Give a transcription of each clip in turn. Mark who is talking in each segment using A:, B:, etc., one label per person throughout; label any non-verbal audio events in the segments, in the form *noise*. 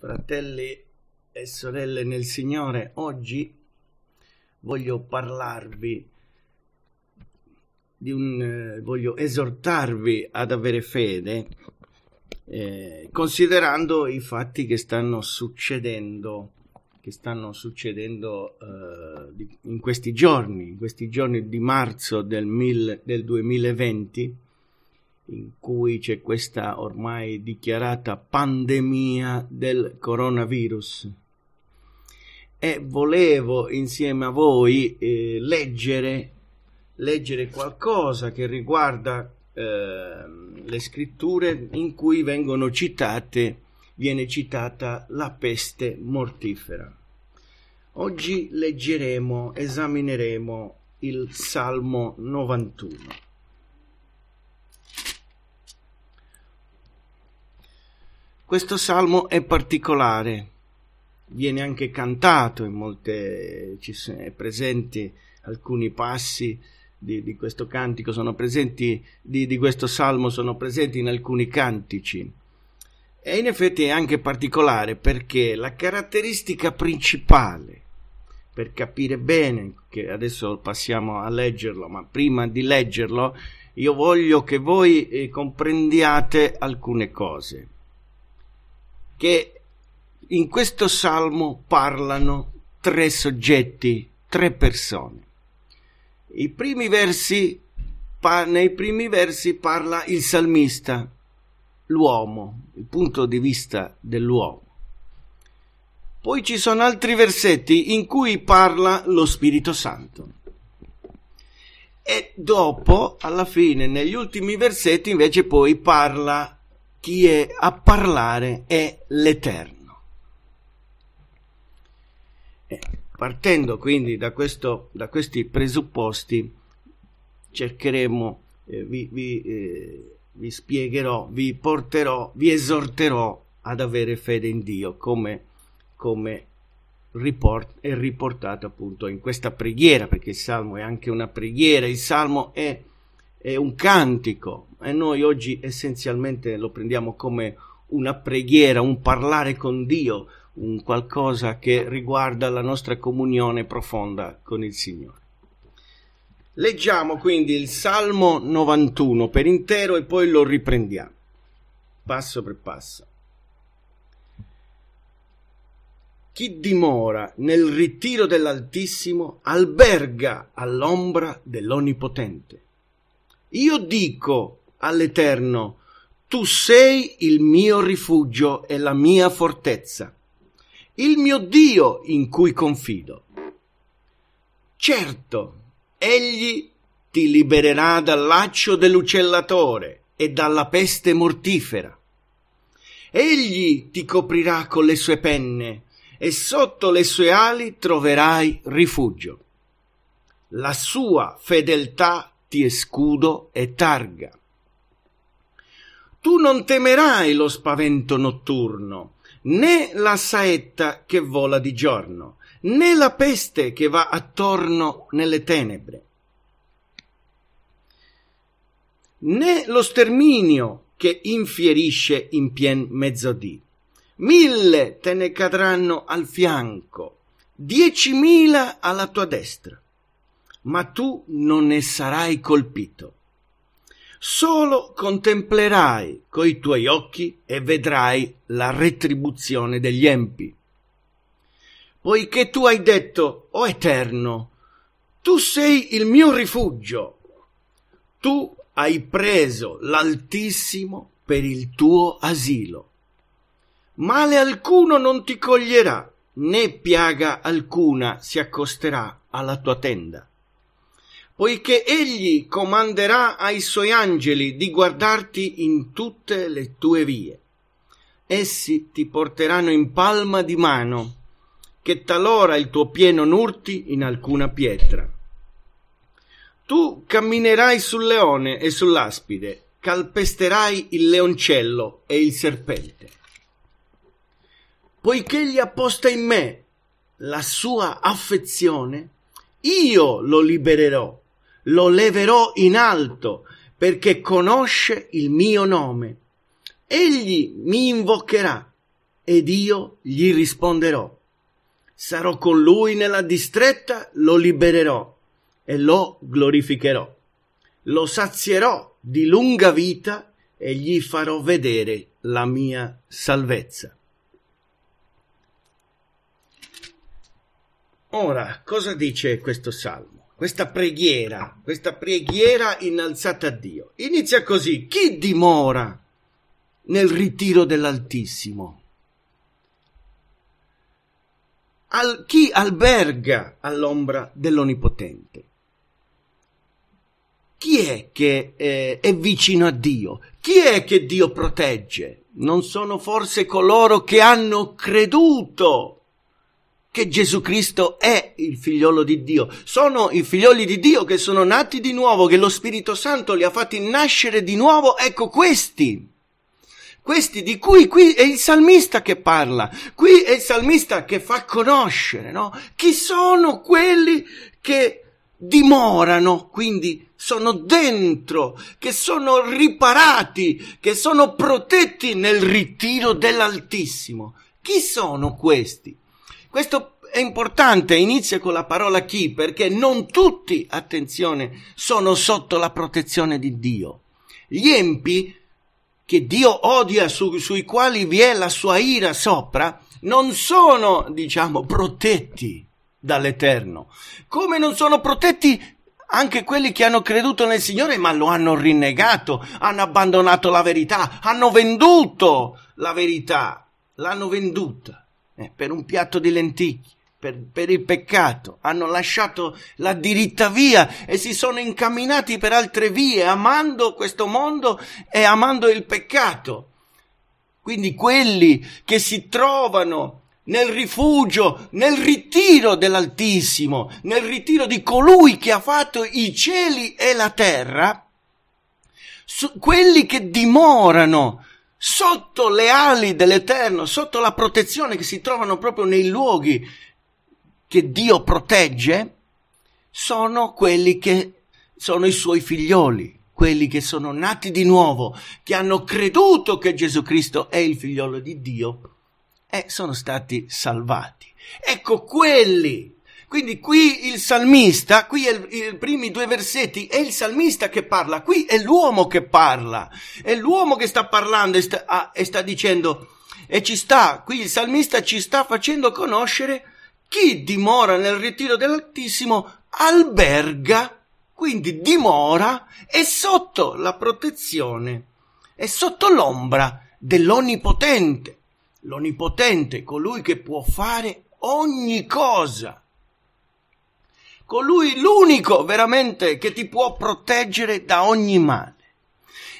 A: Fratelli e sorelle nel Signore, oggi voglio parlarvi di un eh, voglio esortarvi ad avere fede eh, considerando i fatti che stanno succedendo che stanno succedendo eh, in questi giorni, in questi giorni di marzo del, mil, del 2020 in cui c'è questa ormai dichiarata pandemia del coronavirus. E volevo insieme a voi eh, leggere, leggere, qualcosa che riguarda eh, le scritture in cui vengono citate, viene citata la peste mortifera. Oggi leggeremo, esamineremo il Salmo 91. Questo salmo è particolare, viene anche cantato in molte, ci sono presenti alcuni passi di, di, questo cantico, sono presenti, di, di questo salmo sono presenti in alcuni cantici. E in effetti è anche particolare perché la caratteristica principale, per capire bene, che adesso passiamo a leggerlo, ma prima di leggerlo io voglio che voi eh, comprendiate alcune cose che in questo salmo parlano tre soggetti, tre persone. I primi versi, pa, nei primi versi parla il salmista, l'uomo, il punto di vista dell'uomo. Poi ci sono altri versetti in cui parla lo Spirito Santo. E dopo, alla fine, negli ultimi versetti, invece poi parla chi è a parlare è l'Eterno. Eh, partendo quindi da, questo, da questi presupposti, cercheremo, eh, vi, vi, eh, vi, spiegherò, vi porterò, vi esorterò ad avere fede in Dio, come, come riport, è riportato appunto in questa preghiera, perché il Salmo è anche una preghiera, il Salmo è è un cantico e noi oggi essenzialmente lo prendiamo come una preghiera, un parlare con Dio, un qualcosa che riguarda la nostra comunione profonda con il Signore. Leggiamo quindi il Salmo 91 per intero e poi lo riprendiamo, passo per passo. Chi dimora nel ritiro dell'Altissimo alberga all'ombra dell'Onnipotente. Io dico all'Eterno, tu sei il mio rifugio e la mia fortezza, il mio Dio in cui confido. Certo, egli ti libererà dal laccio dell'uccellatore e dalla peste mortifera. Egli ti coprirà con le sue penne e sotto le sue ali troverai rifugio. La sua fedeltà batti e scudo e targa. Tu non temerai lo spavento notturno, né la saetta che vola di giorno, né la peste che va attorno nelle tenebre, né lo sterminio che infierisce in pien mezzodì. Mille te ne cadranno al fianco, diecimila alla tua destra ma tu non ne sarai colpito. Solo contemplerai coi tuoi occhi e vedrai la retribuzione degli empi. Poiché tu hai detto, o oh Eterno, tu sei il mio rifugio, tu hai preso l'Altissimo per il tuo asilo. Male alcuno non ti coglierà, né piaga alcuna si accosterà alla tua tenda poiché egli comanderà ai suoi angeli di guardarti in tutte le tue vie. Essi ti porteranno in palma di mano, che talora il tuo pieno non urti in alcuna pietra. Tu camminerai sul leone e sull'aspide, calpesterai il leoncello e il serpente. Poiché egli ha posta in me la sua affezione, io lo libererò lo leverò in alto, perché conosce il mio nome. Egli mi invocherà ed io gli risponderò. Sarò con lui nella distretta, lo libererò e lo glorificherò. Lo sazierò di lunga vita e gli farò vedere la mia salvezza. Ora, cosa dice questo salmo? questa preghiera, questa preghiera innalzata a Dio. Inizia così, chi dimora nel ritiro dell'Altissimo? Al, chi alberga all'ombra dell'Onipotente? Chi è che eh, è vicino a Dio? Chi è che Dio protegge? Non sono forse coloro che hanno creduto che Gesù Cristo è il figliolo di Dio. Sono i figlioli di Dio che sono nati di nuovo, che lo Spirito Santo li ha fatti nascere di nuovo. Ecco questi. Questi di cui qui è il salmista che parla, qui è il salmista che fa conoscere, no? Chi sono quelli che dimorano, quindi sono dentro, che sono riparati, che sono protetti nel ritiro dell'Altissimo. Chi sono questi? Questo è importante, inizia con la parola chi, perché non tutti, attenzione, sono sotto la protezione di Dio. Gli empi che Dio odia, su, sui quali vi è la sua ira sopra, non sono, diciamo, protetti dall'Eterno. Come non sono protetti anche quelli che hanno creduto nel Signore ma lo hanno rinnegato, hanno abbandonato la verità, hanno venduto la verità, l'hanno venduta. Eh, per un piatto di lenticchie, per, per, il peccato, hanno lasciato la diritta via e si sono incamminati per altre vie, amando questo mondo e amando il peccato. Quindi quelli che si trovano nel rifugio, nel ritiro dell'Altissimo, nel ritiro di colui che ha fatto i cieli e la terra, quelli che dimorano sotto le ali dell'Eterno, sotto la protezione che si trovano proprio nei luoghi che Dio protegge, sono quelli che sono i suoi figlioli, quelli che sono nati di nuovo, che hanno creduto che Gesù Cristo è il figliolo di Dio e sono stati salvati. Ecco quelli quindi qui il salmista, qui i primi due versetti, è il salmista che parla, qui è l'uomo che parla, è l'uomo che sta parlando e sta, ah, e sta dicendo, e ci sta, qui il salmista ci sta facendo conoscere chi dimora nel ritiro dell'Altissimo alberga, quindi dimora, è sotto la protezione, è sotto l'ombra dell'Onnipotente, l'Onnipotente, colui che può fare ogni cosa colui l'unico veramente che ti può proteggere da ogni male.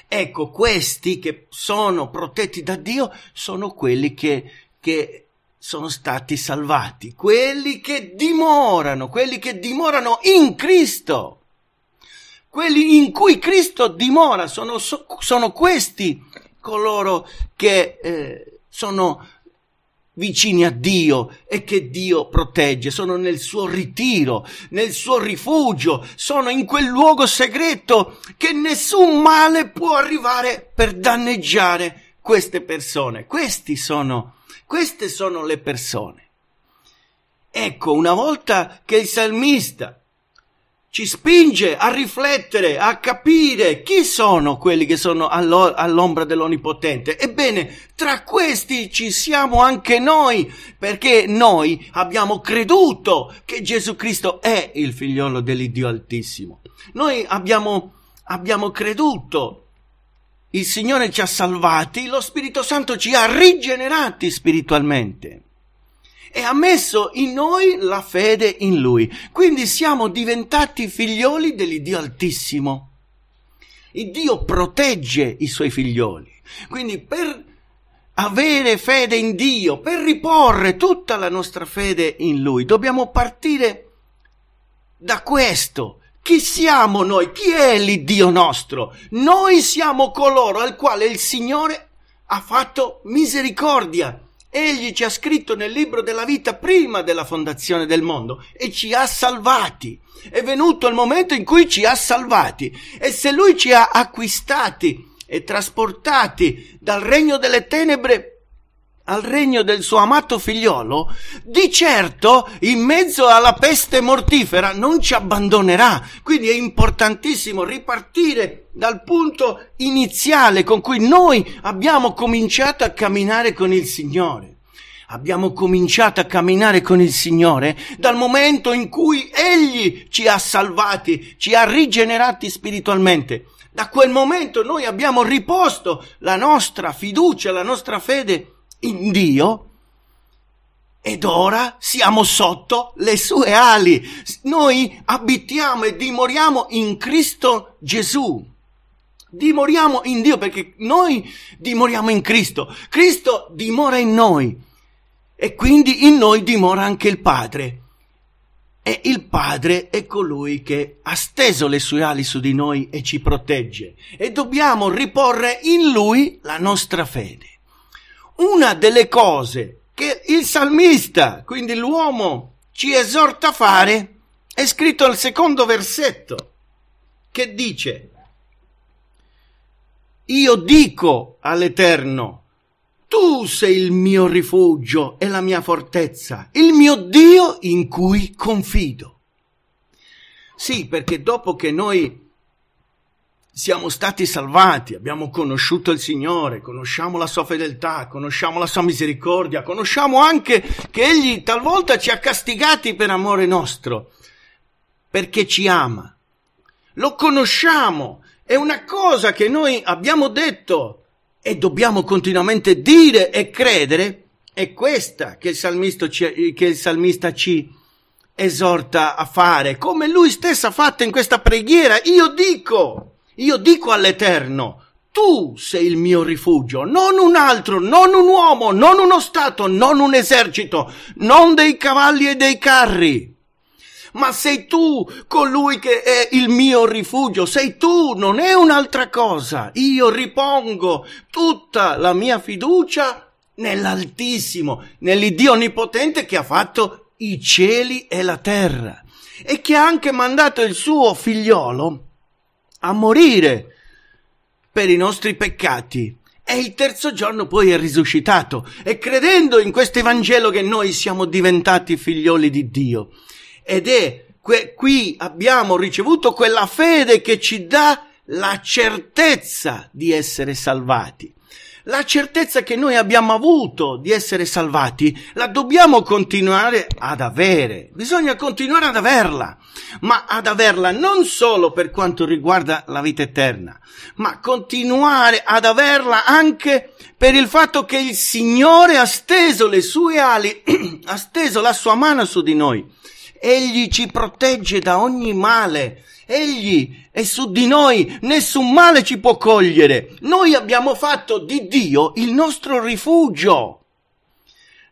A: Ecco, questi che sono protetti da Dio sono quelli che, che sono stati salvati, quelli che dimorano, quelli che dimorano in Cristo. Quelli in cui Cristo dimora sono, sono questi coloro che eh, sono vicini a Dio e che Dio protegge, sono nel suo ritiro, nel suo rifugio, sono in quel luogo segreto che nessun male può arrivare per danneggiare queste persone. Questi Sono, queste sono le persone. Ecco, una volta che il salmista ci spinge a riflettere, a capire chi sono quelli che sono all'ombra dell'Onipotente. Ebbene, tra questi ci siamo anche noi, perché noi abbiamo creduto che Gesù Cristo è il figliolo dell'Iddio Altissimo. Noi abbiamo, abbiamo creduto. Il Signore ci ha salvati, lo Spirito Santo ci ha rigenerati spiritualmente e ha messo in noi la fede in lui. Quindi siamo diventati figlioli dell'Iddio Altissimo. Il Dio protegge i suoi figlioli. Quindi per avere fede in Dio, per riporre tutta la nostra fede in Lui, dobbiamo partire da questo. Chi siamo noi? Chi è l'Iddio nostro? Noi siamo coloro al quale il Signore ha fatto misericordia Egli ci ha scritto nel libro della vita prima della fondazione del mondo e ci ha salvati. È venuto il momento in cui ci ha salvati e se lui ci ha acquistati e trasportati dal regno delle tenebre al regno del suo amato figliolo, di certo in mezzo alla peste mortifera non ci abbandonerà. Quindi è importantissimo ripartire dal punto iniziale con cui noi abbiamo cominciato a camminare con il Signore. Abbiamo cominciato a camminare con il Signore dal momento in cui Egli ci ha salvati, ci ha rigenerati spiritualmente. Da quel momento noi abbiamo riposto la nostra fiducia, la nostra fede in Dio ed ora siamo sotto le sue ali. Noi abitiamo e dimoriamo in Cristo Gesù. Dimoriamo in Dio perché noi dimoriamo in Cristo. Cristo dimora in noi e quindi in noi dimora anche il Padre. E il Padre è colui che ha steso le sue ali su di noi e ci protegge. E dobbiamo riporre in Lui la nostra fede una delle cose che il salmista, quindi l'uomo, ci esorta a fare è scritto al secondo versetto che dice io dico all'Eterno, tu sei il mio rifugio e la mia fortezza, il mio Dio in cui confido. Sì, perché dopo che noi siamo stati salvati, abbiamo conosciuto il Signore, conosciamo la sua fedeltà, conosciamo la sua misericordia, conosciamo anche che Egli talvolta ci ha castigati per amore nostro, perché ci ama. Lo conosciamo, è una cosa che noi abbiamo detto e dobbiamo continuamente dire e credere, è questa che il, ci, che il salmista ci esorta a fare, come lui stesso ha fatto in questa preghiera. Io dico, io dico all'Eterno, tu sei il mio rifugio, non un altro, non un uomo, non uno Stato, non un esercito, non dei cavalli e dei carri. Ma sei tu colui che è il mio rifugio, sei tu, non è un'altra cosa. Io ripongo tutta la mia fiducia nell'Altissimo, nell'Iddio Onnipotente che ha fatto i cieli e la terra e che ha anche mandato il suo figliolo a morire per i nostri peccati. E il terzo giorno poi è risuscitato. E credendo in questo Evangelo che noi siamo diventati figlioli di Dio. Ed è que- qui abbiamo ricevuto quella fede che ci dà la certezza di essere salvati. La certezza che noi abbiamo avuto di essere salvati la dobbiamo continuare ad avere, bisogna continuare ad averla, ma ad averla non solo per quanto riguarda la vita eterna, ma continuare ad averla anche per il fatto che il Signore ha steso le sue ali, *clears throat* ha steso la sua mano su di noi. Egli ci protegge da ogni male Egli è su di noi nessun male ci può cogliere. Noi abbiamo fatto di Dio il nostro rifugio.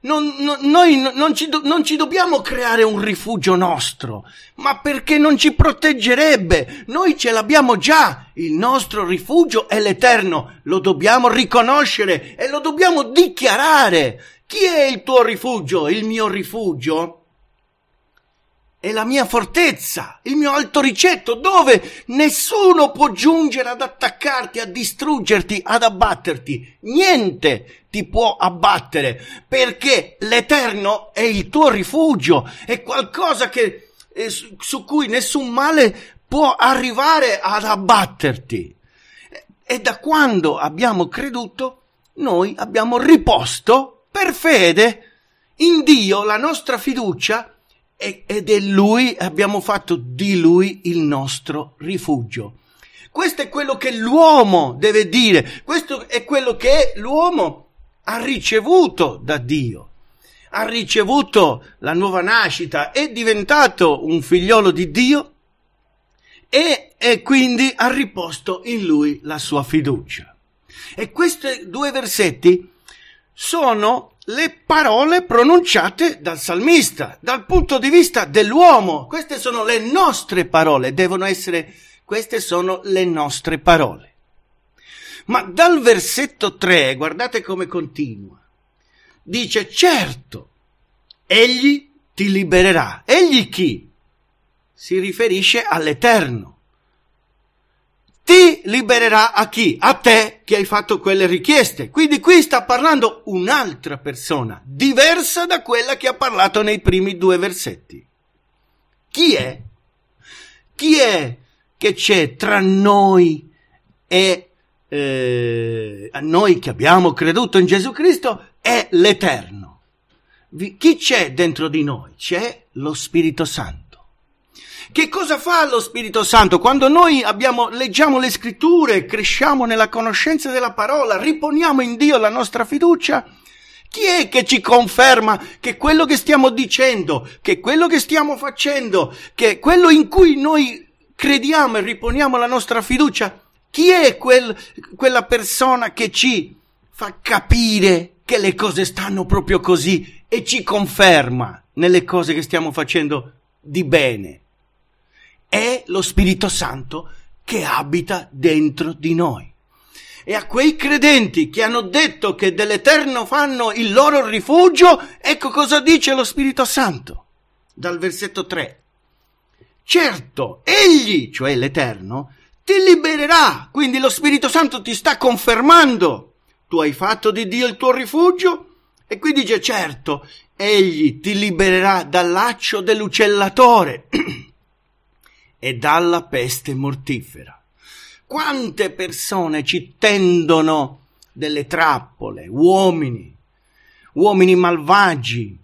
A: Non, no, noi non ci, do, non ci, dobbiamo creare un rifugio nostro, ma perché non ci proteggerebbe. Noi ce l'abbiamo già, il nostro rifugio è l'Eterno, lo dobbiamo riconoscere e lo dobbiamo dichiarare. Chi è il tuo rifugio? Il mio rifugio? è la mia fortezza, il mio alto ricetto, dove nessuno può giungere ad attaccarti, a distruggerti, ad abbatterti. Niente ti può abbattere, perché l'Eterno è il tuo rifugio, è qualcosa che, eh, su, su cui nessun male può arrivare ad abbatterti. E da quando abbiamo creduto, noi abbiamo riposto per fede in Dio la nostra fiducia ed è lui, abbiamo fatto di lui il nostro rifugio. Questo è quello che l'uomo deve dire, questo è quello che l'uomo ha ricevuto da Dio. Ha ricevuto la nuova nascita, è diventato un figliolo di Dio e, e quindi ha riposto in lui la sua fiducia. E questi due versetti sono le parole pronunciate dal salmista, dal punto di vista dell'uomo. Queste sono le nostre parole, devono essere, queste sono le nostre parole. Ma dal versetto 3, guardate come continua, dice, certo, egli ti libererà. Egli chi? Si riferisce all'Eterno ti libererà a chi? A te che hai fatto quelle richieste. Quindi qui sta parlando un'altra persona, diversa da quella che ha parlato nei primi due versetti. Chi è? Chi è che c'è tra noi e eh, noi che abbiamo creduto in Gesù Cristo È l'Eterno? Chi c'è dentro di noi? C'è lo Spirito Santo. Che cosa fa lo Spirito Santo quando noi abbiamo, leggiamo le scritture, cresciamo nella conoscenza della parola, riponiamo in Dio la nostra fiducia? Chi è che ci conferma che quello che stiamo dicendo, che quello che stiamo facendo, che quello in cui noi crediamo e riponiamo la nostra fiducia, chi è quel, quella persona che ci fa capire che le cose stanno proprio così e ci conferma nelle cose che stiamo facendo di bene? è lo Spirito Santo che abita dentro di noi. E a quei credenti che hanno detto che dell'Eterno fanno il loro rifugio, ecco cosa dice lo Spirito Santo. Dal versetto 3. Certo, egli, cioè l'Eterno, ti libererà, quindi lo Spirito Santo ti sta confermando. Tu hai fatto di Dio il tuo rifugio e qui dice certo, egli ti libererà dal laccio dell'uccellatore. *clears throat* e dalla peste mortifera. Quante persone ci tendono delle trappole, uomini, uomini malvagi,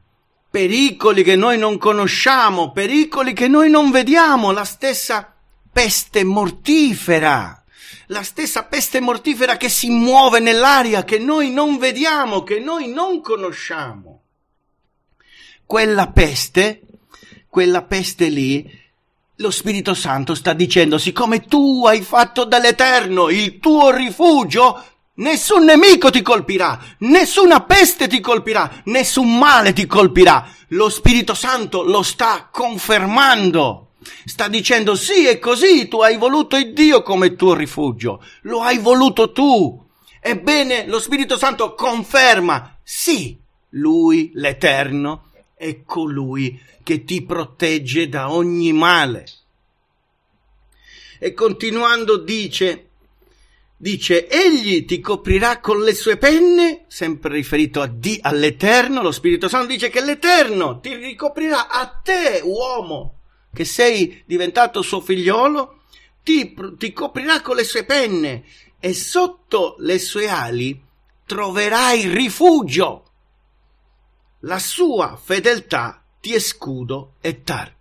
A: pericoli che noi non conosciamo, pericoli che noi non vediamo, la stessa peste mortifera, la stessa peste mortifera che si muove nell'aria, che noi non vediamo, che noi non conosciamo. Quella peste, quella peste lì lo Spirito Santo sta dicendo, siccome tu hai fatto dell'Eterno il tuo rifugio, nessun nemico ti colpirà, nessuna peste ti colpirà, nessun male ti colpirà. Lo Spirito Santo lo sta confermando. Sta dicendo, sì, è così, tu hai voluto il Dio come tuo rifugio, lo hai voluto tu. Ebbene, lo Spirito Santo conferma, sì, lui, l'Eterno, è colui che ti protegge da ogni male. E continuando dice, dice, egli ti coprirà con le sue penne, sempre riferito a D, all'Eterno, lo Spirito Santo dice che l'Eterno ti ricoprirà a te, uomo, che sei diventato suo figliolo, ti, ti coprirà con le sue penne e sotto le sue ali troverai rifugio la sua fedeltà ti è scudo e targa.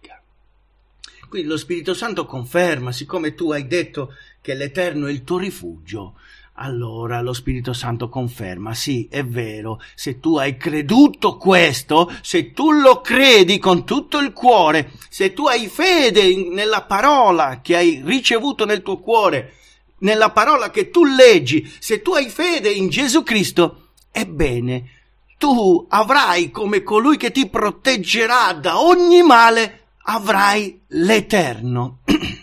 A: Qui lo Spirito Santo conferma, siccome tu hai detto che l'Eterno è il tuo rifugio, allora lo Spirito Santo conferma, sì, è vero, se tu hai creduto questo, se tu lo credi con tutto il cuore, se tu hai fede nella parola che hai ricevuto nel tuo cuore, nella parola che tu leggi, se tu hai fede in Gesù Cristo, ebbene, tu avrai come colui che ti proteggerà da ogni male, avrai l'Eterno. *clears throat*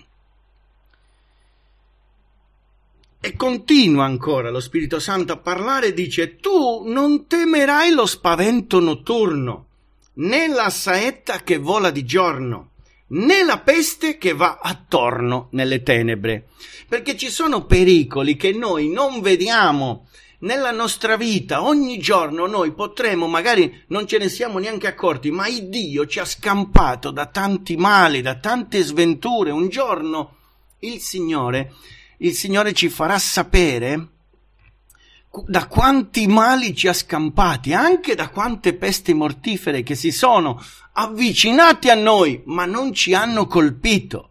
A: E continua ancora lo Spirito Santo a parlare e dice, tu non temerai lo spavento notturno, né la saetta che vola di giorno, né la peste che va attorno nelle tenebre, perché ci sono pericoli che noi non vediamo nella nostra vita ogni giorno noi potremo, magari non ce ne siamo neanche accorti, ma il Dio ci ha scampato da tanti mali, da tante sventure. Un giorno il Signore, il Signore ci farà sapere da quanti mali ci ha scampati, anche da quante peste mortifere che si sono avvicinate a noi, ma non ci hanno colpito.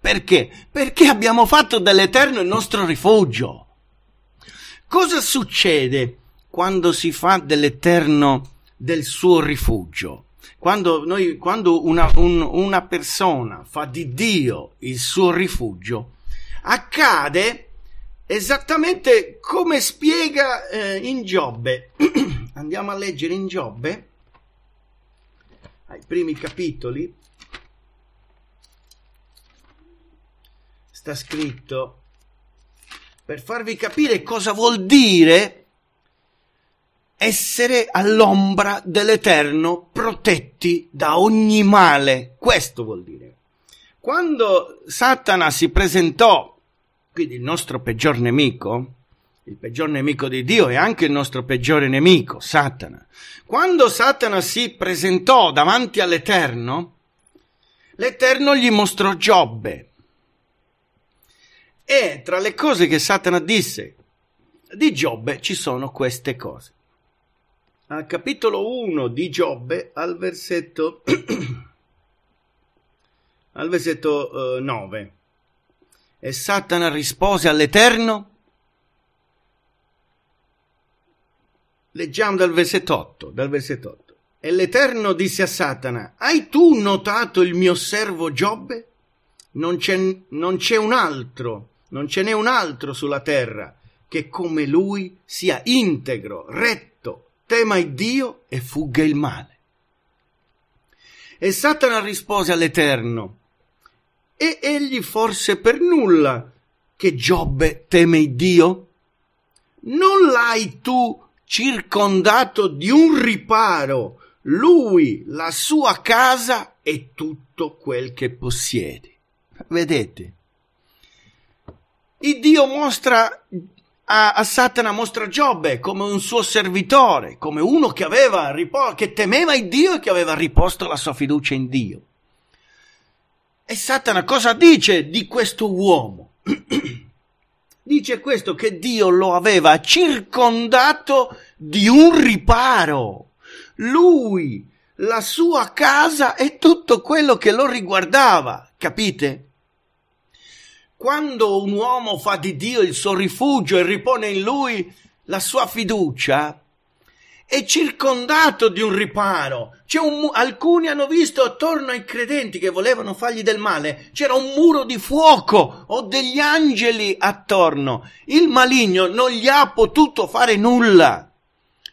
A: Perché? Perché abbiamo fatto dell'Eterno il nostro rifugio. Cosa succede quando si fa dell'Eterno del suo rifugio? Quando, noi, quando una, un, una persona fa di Dio il suo rifugio, accade esattamente come spiega eh, in Giobbe. *clears throat* Andiamo a leggere in Giobbe, ai primi capitoli, sta scritto per farvi capire cosa vuol dire essere all'ombra dell'Eterno protetti da ogni male. Questo vuol dire. Quando Satana si presentò, quindi il nostro peggior nemico, il peggior nemico di Dio e anche il nostro peggiore nemico, Satana, quando Satana si presentò davanti all'Eterno, l'Eterno gli mostrò Giobbe e tra le cose che Satana disse di Giobbe ci sono queste cose. Al capitolo 1 di Giobbe, al versetto, *clears throat* al versetto eh, 9. E Satana rispose all'Eterno. Leggiamo dal versetto 8, dal versetto 8. E l'Eterno disse a Satana, hai tu notato il mio servo Giobbe? Non c'è, non c'è un altro non ce n'è un altro sulla terra che come lui sia integro, retto, tema il Dio e fugga il male. E Satana rispose all'Eterno, e egli forse per nulla che Giobbe teme il Dio? Non l'hai tu circondato di un riparo, lui, la sua casa e tutto quel che possiedi. Vedete, il Dio mostra a, a, Satana, mostra Giobbe come un suo servitore, come uno che, aveva riposto, che temeva il Dio e che aveva riposto la sua fiducia in Dio. E Satana cosa dice di questo uomo? *clears throat* dice questo che Dio lo aveva circondato di un riparo. Lui, la sua casa e tutto quello che lo riguardava, capite? Quando un uomo fa di Dio il suo rifugio e ripone in lui la sua fiducia, è circondato di un riparo. Un, alcuni hanno visto attorno ai credenti che volevano fargli del male, c'era un muro di fuoco o degli angeli attorno. Il maligno non gli ha potuto fare nulla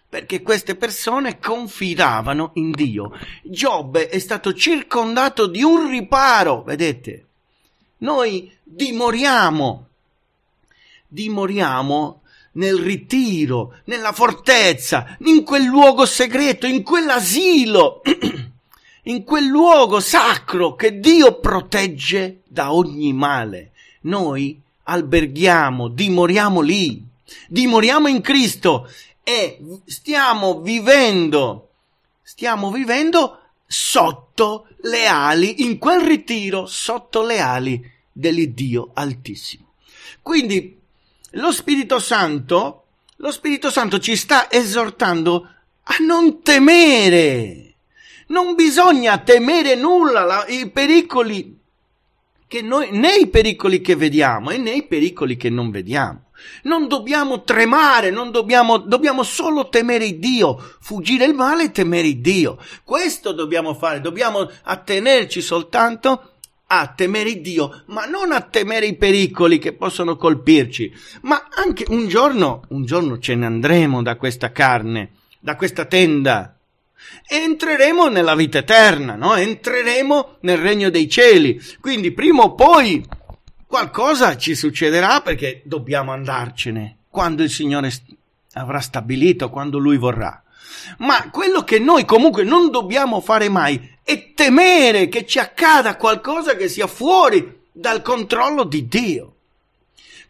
A: perché queste persone confidavano in Dio. Giobbe è stato circondato di un riparo, vedete? Noi dimoriamo, dimoriamo nel ritiro, nella fortezza, in quel luogo segreto, in quell'asilo, *clears throat* in quel luogo sacro che Dio protegge da ogni male. Noi alberghiamo, dimoriamo lì, dimoriamo in Cristo e stiamo vivendo, stiamo vivendo sotto le ali, in quel ritiro sotto le ali dell'Iddio Altissimo. Quindi lo Spirito Santo, lo Spirito Santo ci sta esortando a non temere. Non bisogna temere nulla, la, i pericoli che noi, né i pericoli che vediamo e né i pericoli che non vediamo. Non dobbiamo tremare, non dobbiamo, dobbiamo solo temere Dio, fuggire il male e temere Dio. Questo dobbiamo fare, dobbiamo attenerci soltanto a temere Dio, ma non a temere i pericoli che possono colpirci, ma anche un giorno, un giorno ce ne andremo da questa carne, da questa tenda, E entreremo nella vita eterna, no? entreremo nel regno dei cieli. Quindi prima o poi qualcosa ci succederà perché dobbiamo andarcene quando il Signore avrà stabilito, quando Lui vorrà. Ma quello che noi comunque non dobbiamo fare mai è temere che ci accada qualcosa che sia fuori dal controllo di Dio.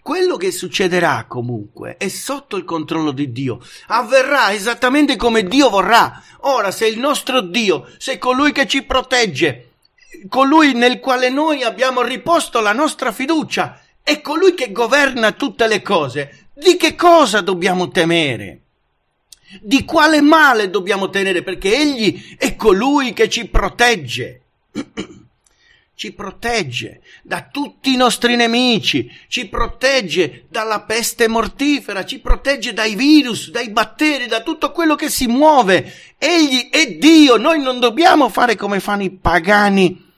A: Quello che succederà comunque è sotto il controllo di Dio, avverrà esattamente come Dio vorrà. Ora, se il nostro Dio, se colui che ci protegge, colui nel quale noi abbiamo riposto la nostra fiducia, è colui che governa tutte le cose. Di che cosa dobbiamo temere? Di quale male dobbiamo tenere? Perché Egli è colui che ci protegge. *clears throat* ci protegge da tutti i nostri nemici, ci protegge dalla peste mortifera, ci protegge dai virus, dai batteri, da tutto quello che si muove. Egli è Dio, noi non dobbiamo fare come fanno i pagani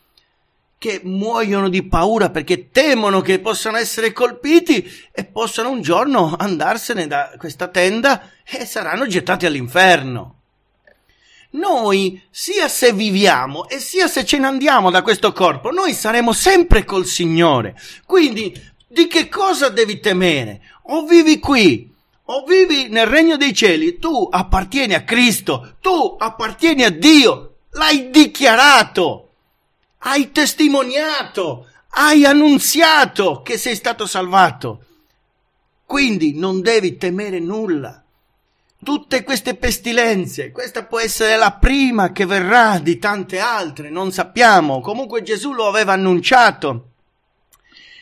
A: che muoiono di paura perché temono che possano essere colpiti e possano un giorno andarsene da questa tenda e saranno gettati all'inferno noi, sia se viviamo e sia se ce ne andiamo da questo corpo, noi saremo sempre col Signore. Quindi, di che cosa devi temere? O vivi qui, o vivi nel regno dei cieli, tu appartieni a Cristo, tu appartieni a Dio, l'hai dichiarato, hai testimoniato, hai annunziato che sei stato salvato. Quindi non devi temere nulla tutte queste pestilenze. Questa può essere la prima che verrà di tante altre, non sappiamo. Comunque Gesù lo aveva annunciato.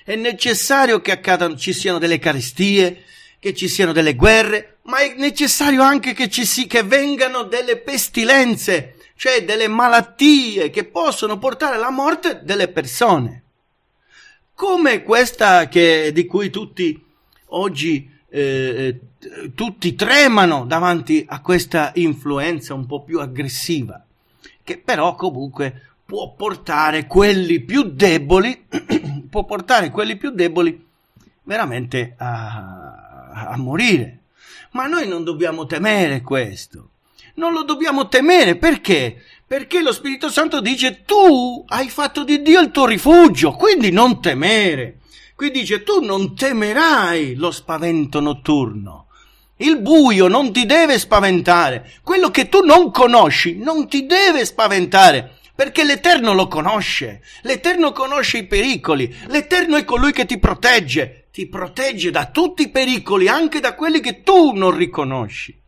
A: È necessario che accadano, ci siano delle carestie, che ci siano delle guerre, ma è necessario anche che ci si, che vengano delle pestilenze, cioè delle malattie che possono portare alla morte delle persone. Come questa che, di cui tutti oggi eh, eh, tutti tremano davanti a questa influenza un po' più aggressiva, che però comunque può portare quelli più deboli, *clears throat* può portare quelli più deboli veramente a, a morire. Ma noi non dobbiamo temere questo. Non lo dobbiamo temere perché? Perché lo Spirito Santo dice tu hai fatto di Dio il tuo rifugio, quindi non temere. Qui dice tu non temerai lo spavento notturno. Il buio non ti deve spaventare. Quello che tu non conosci non ti deve spaventare. Perché l'Eterno lo conosce, l'Eterno conosce i pericoli, l'Eterno è colui che ti protegge, ti protegge da tutti i pericoli, anche da quelli che tu non riconosci.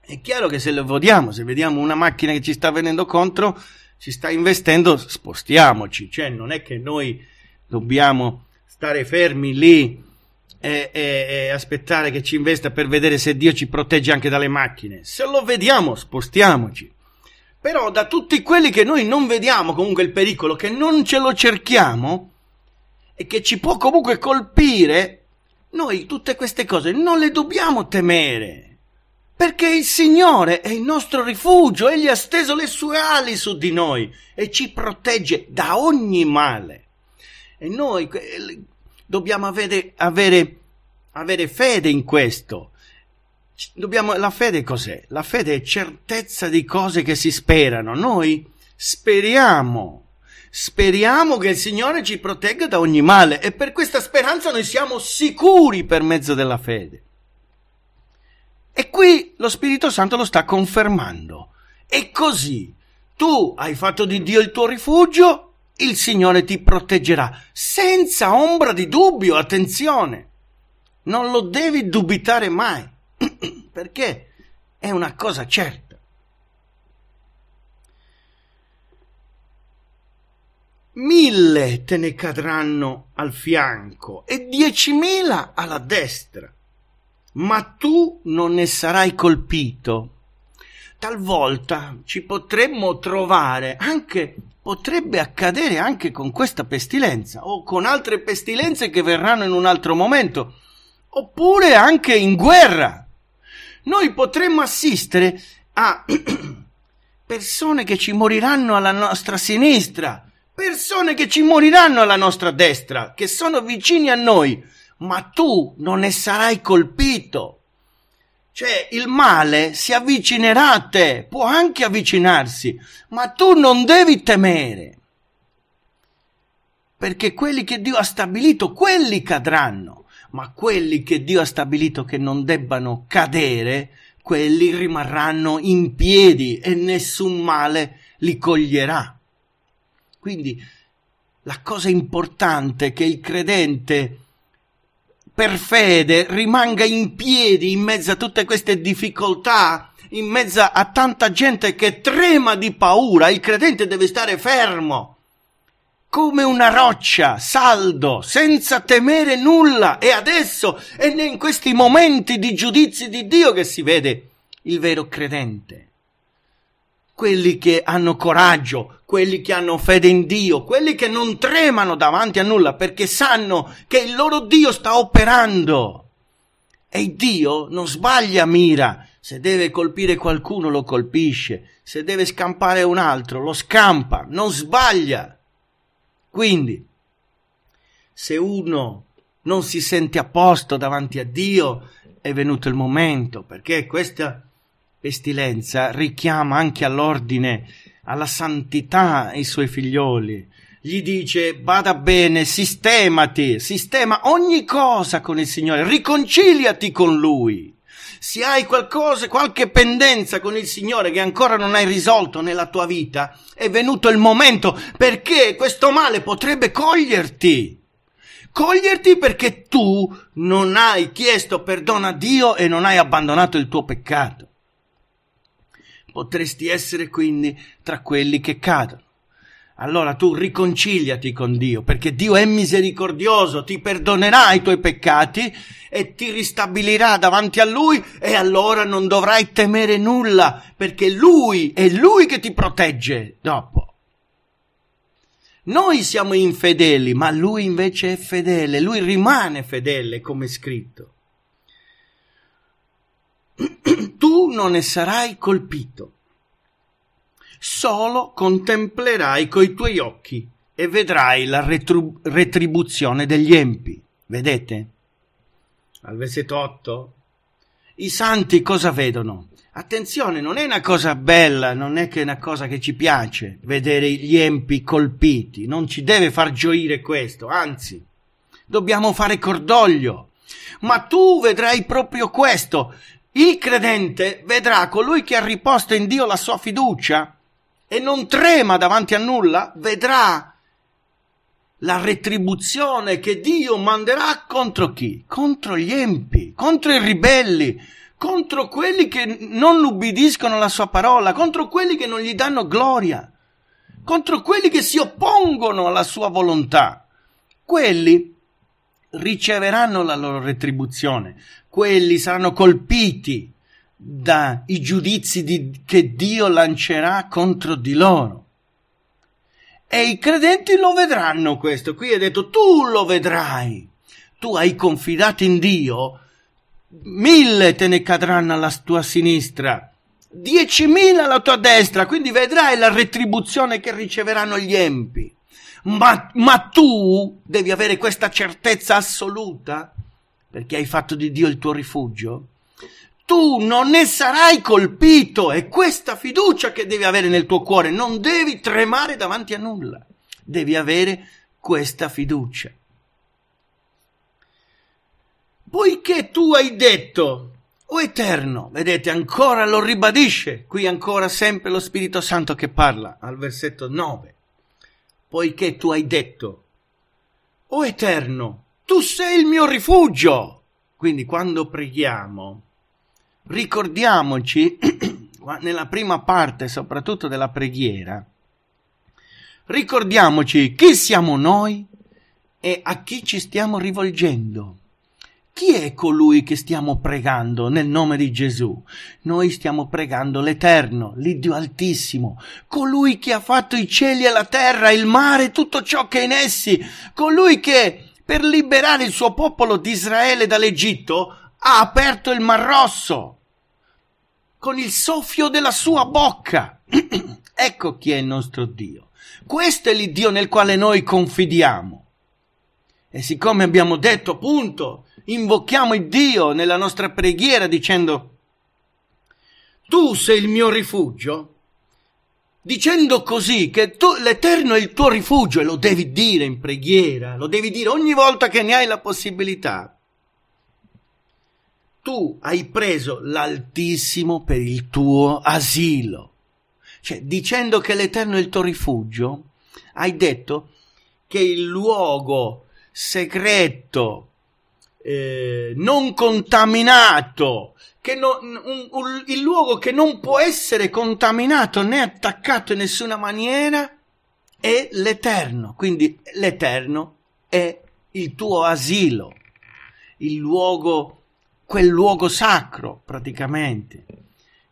A: È chiaro che se lo vediamo, se vediamo una macchina che ci sta venendo contro, ci sta investendo, spostiamoci, cioè non è che noi dobbiamo stare fermi lì e, e, e, aspettare che ci investa per vedere se Dio ci protegge anche dalle macchine. Se lo vediamo, spostiamoci. Però da tutti quelli che noi non vediamo comunque il pericolo, che non ce lo cerchiamo e che ci può comunque colpire, noi tutte queste cose non le dobbiamo temere. Perché il Signore è il nostro rifugio, Egli ha steso le sue ali su di noi e ci protegge da ogni male. E noi dobbiamo avere, avere, avere fede in questo. Dobbiamo, la fede cos'è? La fede è certezza di cose che si sperano. Noi speriamo, speriamo che il Signore ci protegga da ogni male e per questa speranza noi siamo sicuri per mezzo della fede. E qui lo Spirito Santo lo sta confermando. E così tu hai fatto di Dio il tuo rifugio, il Signore ti proteggerà, senza ombra di dubbio, attenzione. Non lo devi dubitare mai, *clears throat* perché è una cosa certa. Mille te ne cadranno al fianco e diecimila alla destra, ma tu non ne sarai colpito. Talvolta ci potremmo trovare anche potrebbe accadere anche con questa pestilenza o con altre pestilenze che verranno in un altro momento, oppure anche in guerra. Noi potremmo assistere a *clears throat* persone che ci moriranno alla nostra sinistra, persone che ci moriranno alla nostra destra, che sono vicini a noi, ma tu non ne sarai colpito cioè, il male si avvicinerà a te, può anche avvicinarsi, ma tu non devi temere. Perché quelli che Dio ha stabilito, quelli cadranno, ma quelli che Dio ha stabilito che non debbano cadere, quelli rimarranno in piedi e nessun male li coglierà. Quindi la cosa importante che il credente per fede rimanga in piedi in mezzo a tutte queste difficoltà, in mezzo a tanta gente che trema di paura, il credente deve stare fermo, come una roccia, saldo, senza temere nulla. E adesso è in questi momenti di giudizi di Dio che si vede il vero credente quelli che hanno coraggio, quelli che hanno fede in Dio, quelli che non tremano davanti a nulla perché sanno che il loro Dio sta operando. E Dio non sbaglia mira, se deve colpire qualcuno lo colpisce, se deve scampare un altro lo scampa, non sbaglia. Quindi, se uno non si sente a posto davanti a Dio, è venuto il momento, perché questa pestilenza richiama anche all'ordine, alla santità i suoi figlioli. Gli dice, bada bene, sistemati, sistema ogni cosa con il Signore, riconciliati con Lui. Se hai qualcosa, qualche pendenza con il Signore che ancora non hai risolto nella tua vita, è venuto il momento perché questo male potrebbe coglierti coglierti perché tu non hai chiesto perdono a Dio e non hai abbandonato il tuo peccato. Potresti essere quindi tra quelli che cadono. Allora tu riconciliati con Dio, perché Dio è misericordioso, ti perdonerà i tuoi peccati e ti ristabilirà davanti a Lui e allora non dovrai temere nulla, perché Lui è Lui che ti protegge dopo. Noi siamo infedeli, ma Lui invece è fedele, Lui rimane fedele, come è scritto tu non ne sarai colpito. Solo contemplerai coi tuoi occhi e vedrai la retru- retribuzione degli empi. Vedete? Al versetto 8. I santi cosa vedono? Attenzione, non è una cosa bella, non è che è una cosa che ci piace vedere gli empi colpiti, non ci deve far gioire questo, anzi, dobbiamo fare cordoglio. Ma tu vedrai proprio questo, il credente vedrà colui che ha riposto in Dio la sua fiducia e non trema davanti a nulla, vedrà la retribuzione che Dio manderà contro chi? Contro gli empi, contro i ribelli, contro quelli che non ubbidiscono la sua parola, contro quelli che non gli danno gloria, contro quelli che si oppongono alla sua volontà. Quelli riceveranno la loro retribuzione, quelli saranno colpiti dai giudizi di, che Dio lancerà contro di loro. E i credenti lo vedranno questo. Qui è detto tu lo vedrai. Tu hai confidato in Dio, mille te ne cadranno alla tua sinistra, diecimila alla tua destra, quindi vedrai la retribuzione che riceveranno gli empi. Ma, ma tu devi avere questa certezza assoluta perché hai fatto di Dio il tuo rifugio? tu non ne sarai colpito. È questa fiducia che devi avere nel tuo cuore. Non devi tremare davanti a nulla. Devi avere questa fiducia. Poiché tu hai detto, o oh Eterno, vedete ancora lo ribadisce, qui ancora sempre lo Spirito Santo che parla al versetto 9 poiché tu hai detto, O Eterno, tu sei il mio rifugio. Quindi quando preghiamo, ricordiamoci, *clears throat* nella prima parte soprattutto della preghiera, ricordiamoci chi siamo noi e a chi ci stiamo rivolgendo. Chi è colui che stiamo pregando nel nome di Gesù? Noi stiamo pregando l'Eterno, l'Iddio Altissimo, colui che ha fatto i cieli e la terra, il mare e tutto ciò che è in essi, colui che per liberare il suo popolo di Israele dall'Egitto ha aperto il Mar Rosso con il soffio della sua bocca. *clears throat* ecco chi è il nostro Dio. Questo è l'Iddio nel quale noi confidiamo. E siccome abbiamo detto appunto invochiamo il Dio nella nostra preghiera dicendo tu sei il mio rifugio, dicendo così che tu, l'Eterno è il tuo rifugio e lo devi dire in preghiera, lo devi dire ogni volta che ne hai la possibilità. Tu hai preso l'Altissimo per il tuo asilo. Cioè, dicendo che l'Eterno è il tuo rifugio, hai detto che il luogo segreto eh, non contaminato, che non, un, un, il luogo che non può essere contaminato né attaccato in nessuna maniera è l'Eterno. Quindi l'Eterno è il tuo asilo, il luogo, quel luogo sacro praticamente,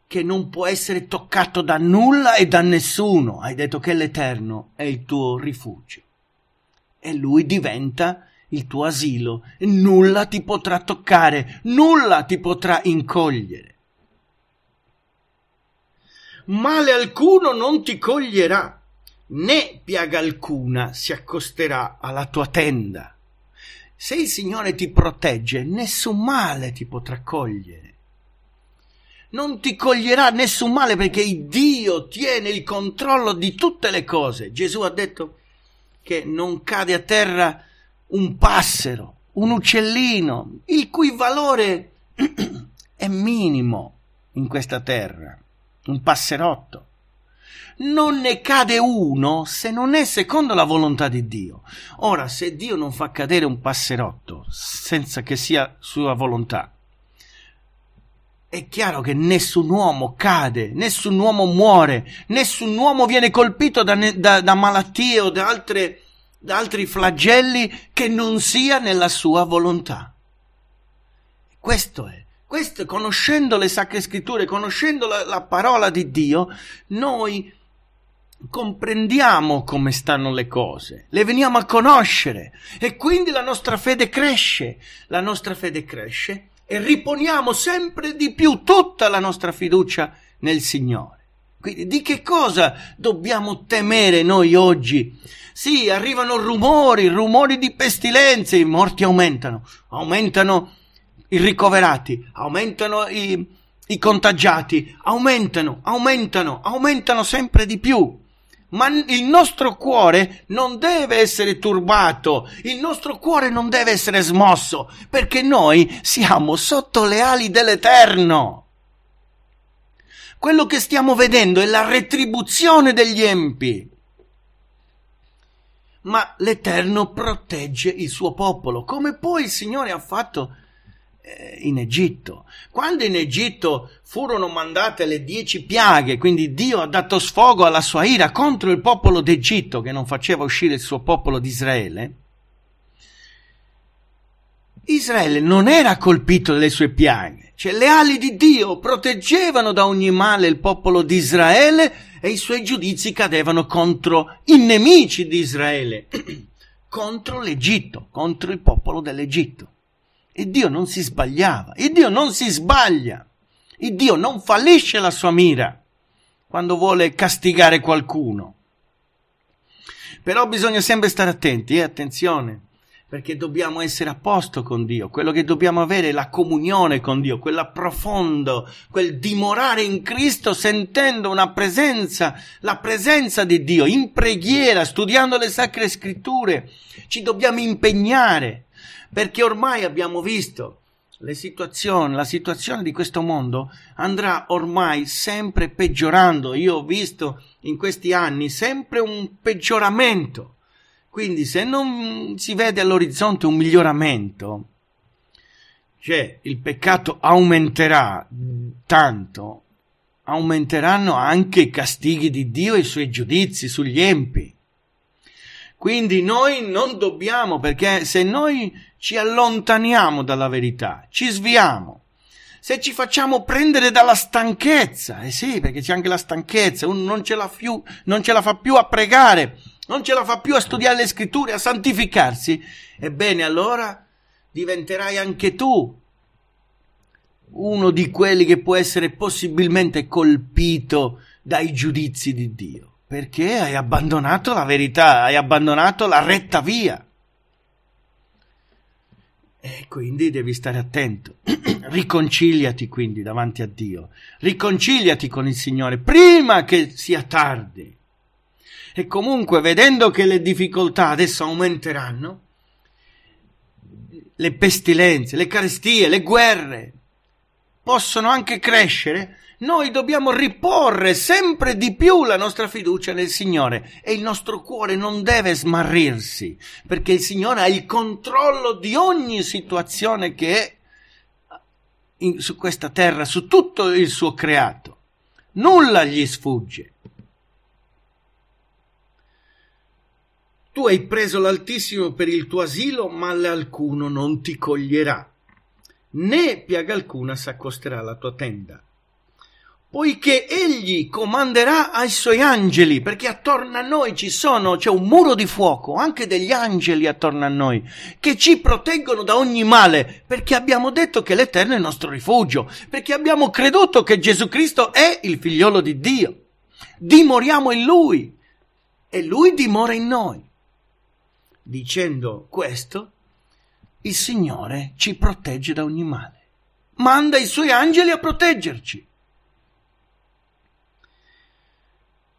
A: che non può essere toccato da nulla e da nessuno. Hai detto che l'Eterno è il tuo rifugio. E lui diventa il tuo asilo e nulla ti potrà toccare, nulla ti potrà incogliere. Male alcuno non ti coglierà, né piaga alcuna si accosterà alla tua tenda. Se il Signore ti protegge, nessun male ti potrà cogliere. Non ti coglierà nessun male perché il Dio tiene il controllo di tutte le cose. Gesù ha detto che non cade a terra un passero, un uccellino, il cui valore *clears throat* è minimo in questa terra, un passerotto. Non ne cade uno se non è secondo la volontà di Dio. Ora, se Dio non fa cadere un passerotto senza che sia sua volontà, è chiaro che nessun uomo cade, nessun uomo muore, nessun uomo viene colpito da, da, da malattie o da altre malattie da altri flagelli che non sia nella sua volontà. Questo è. Questo, conoscendo le sacre scritture, conoscendo la, la parola di Dio, noi comprendiamo come stanno le cose, le veniamo a conoscere e quindi la nostra fede cresce, la nostra fede cresce e riponiamo sempre di più tutta la nostra fiducia nel Signore. Quindi di che cosa dobbiamo temere noi oggi? Sì, arrivano rumori, rumori di pestilenze, i morti aumentano, aumentano i ricoverati, aumentano i, i contagiati, aumentano, aumentano, aumentano sempre di più ma il nostro cuore non deve essere turbato, il nostro cuore non deve essere smosso, perché noi siamo sotto le ali dell'Eterno. Quello che stiamo vedendo è la retribuzione degli empi. Ma l'Eterno protegge il suo popolo, come poi il Signore ha fatto eh, in Egitto. Quando in Egitto furono mandate le dieci piaghe, quindi Dio ha dato sfogo alla sua ira contro il popolo d'Egitto che non faceva uscire il suo popolo di Israele, Israele non era colpito dalle sue piaghe cioè le ali di Dio proteggevano da ogni male il popolo di Israele e i suoi giudizi cadevano contro i nemici di Israele, *clears throat* contro l'Egitto, contro il popolo dell'Egitto. E Dio non si sbagliava, e Dio non si sbaglia, e Dio non fallisce la sua mira quando vuole castigare qualcuno. Però bisogna sempre stare attenti, eh? attenzione, perché dobbiamo essere a posto con Dio, quello che dobbiamo avere è la comunione con Dio, quella profondo, quel dimorare in Cristo sentendo una presenza, la presenza di Dio in preghiera, studiando le sacre scritture, ci dobbiamo impegnare, perché ormai abbiamo visto le situazioni, la situazione di questo mondo andrà ormai sempre peggiorando. Io ho visto in questi anni sempre un peggioramento quindi se non si vede all'orizzonte un miglioramento, cioè il peccato aumenterà tanto, aumenteranno anche i castighi di Dio e i suoi giudizi sugli empi. Quindi noi non dobbiamo, perché se noi ci allontaniamo dalla verità, ci sviamo, se ci facciamo prendere dalla stanchezza, eh sì, perché c'è anche la stanchezza, uno non ce la, più, non ce la fa più a pregare, non ce la fa più a studiare le scritture, a santificarsi, ebbene allora diventerai anche tu uno di quelli che può essere possibilmente colpito dai giudizi di Dio, perché hai abbandonato la verità, hai abbandonato la retta via. E quindi devi stare attento. *clears throat* Riconciliati quindi davanti a Dio, riconciliati con il Signore prima che sia tardi e comunque vedendo che le difficoltà adesso aumenteranno, le pestilenze, le carestie, le guerre possono anche crescere, noi dobbiamo riporre sempre di più la nostra fiducia nel Signore e il nostro cuore non deve smarrirsi, perché il Signore ha il controllo di ogni situazione che è in, su questa terra, su tutto il suo creato. Nulla gli sfugge. Tu hai preso l'Altissimo per il tuo asilo, male alcuno non ti coglierà, né piaga alcuna s'accosterà alla tua tenda. Poiché egli comanderà ai suoi angeli, perché attorno a noi ci sono, c'è un muro di fuoco, anche degli angeli attorno a noi, che ci proteggono da ogni male, perché abbiamo detto che l'Eterno è il nostro rifugio, perché abbiamo creduto che Gesù Cristo è il figliolo di Dio. Dimoriamo in Lui e Lui dimora in noi dicendo questo, il Signore ci protegge da ogni male. Manda i suoi angeli a proteggerci.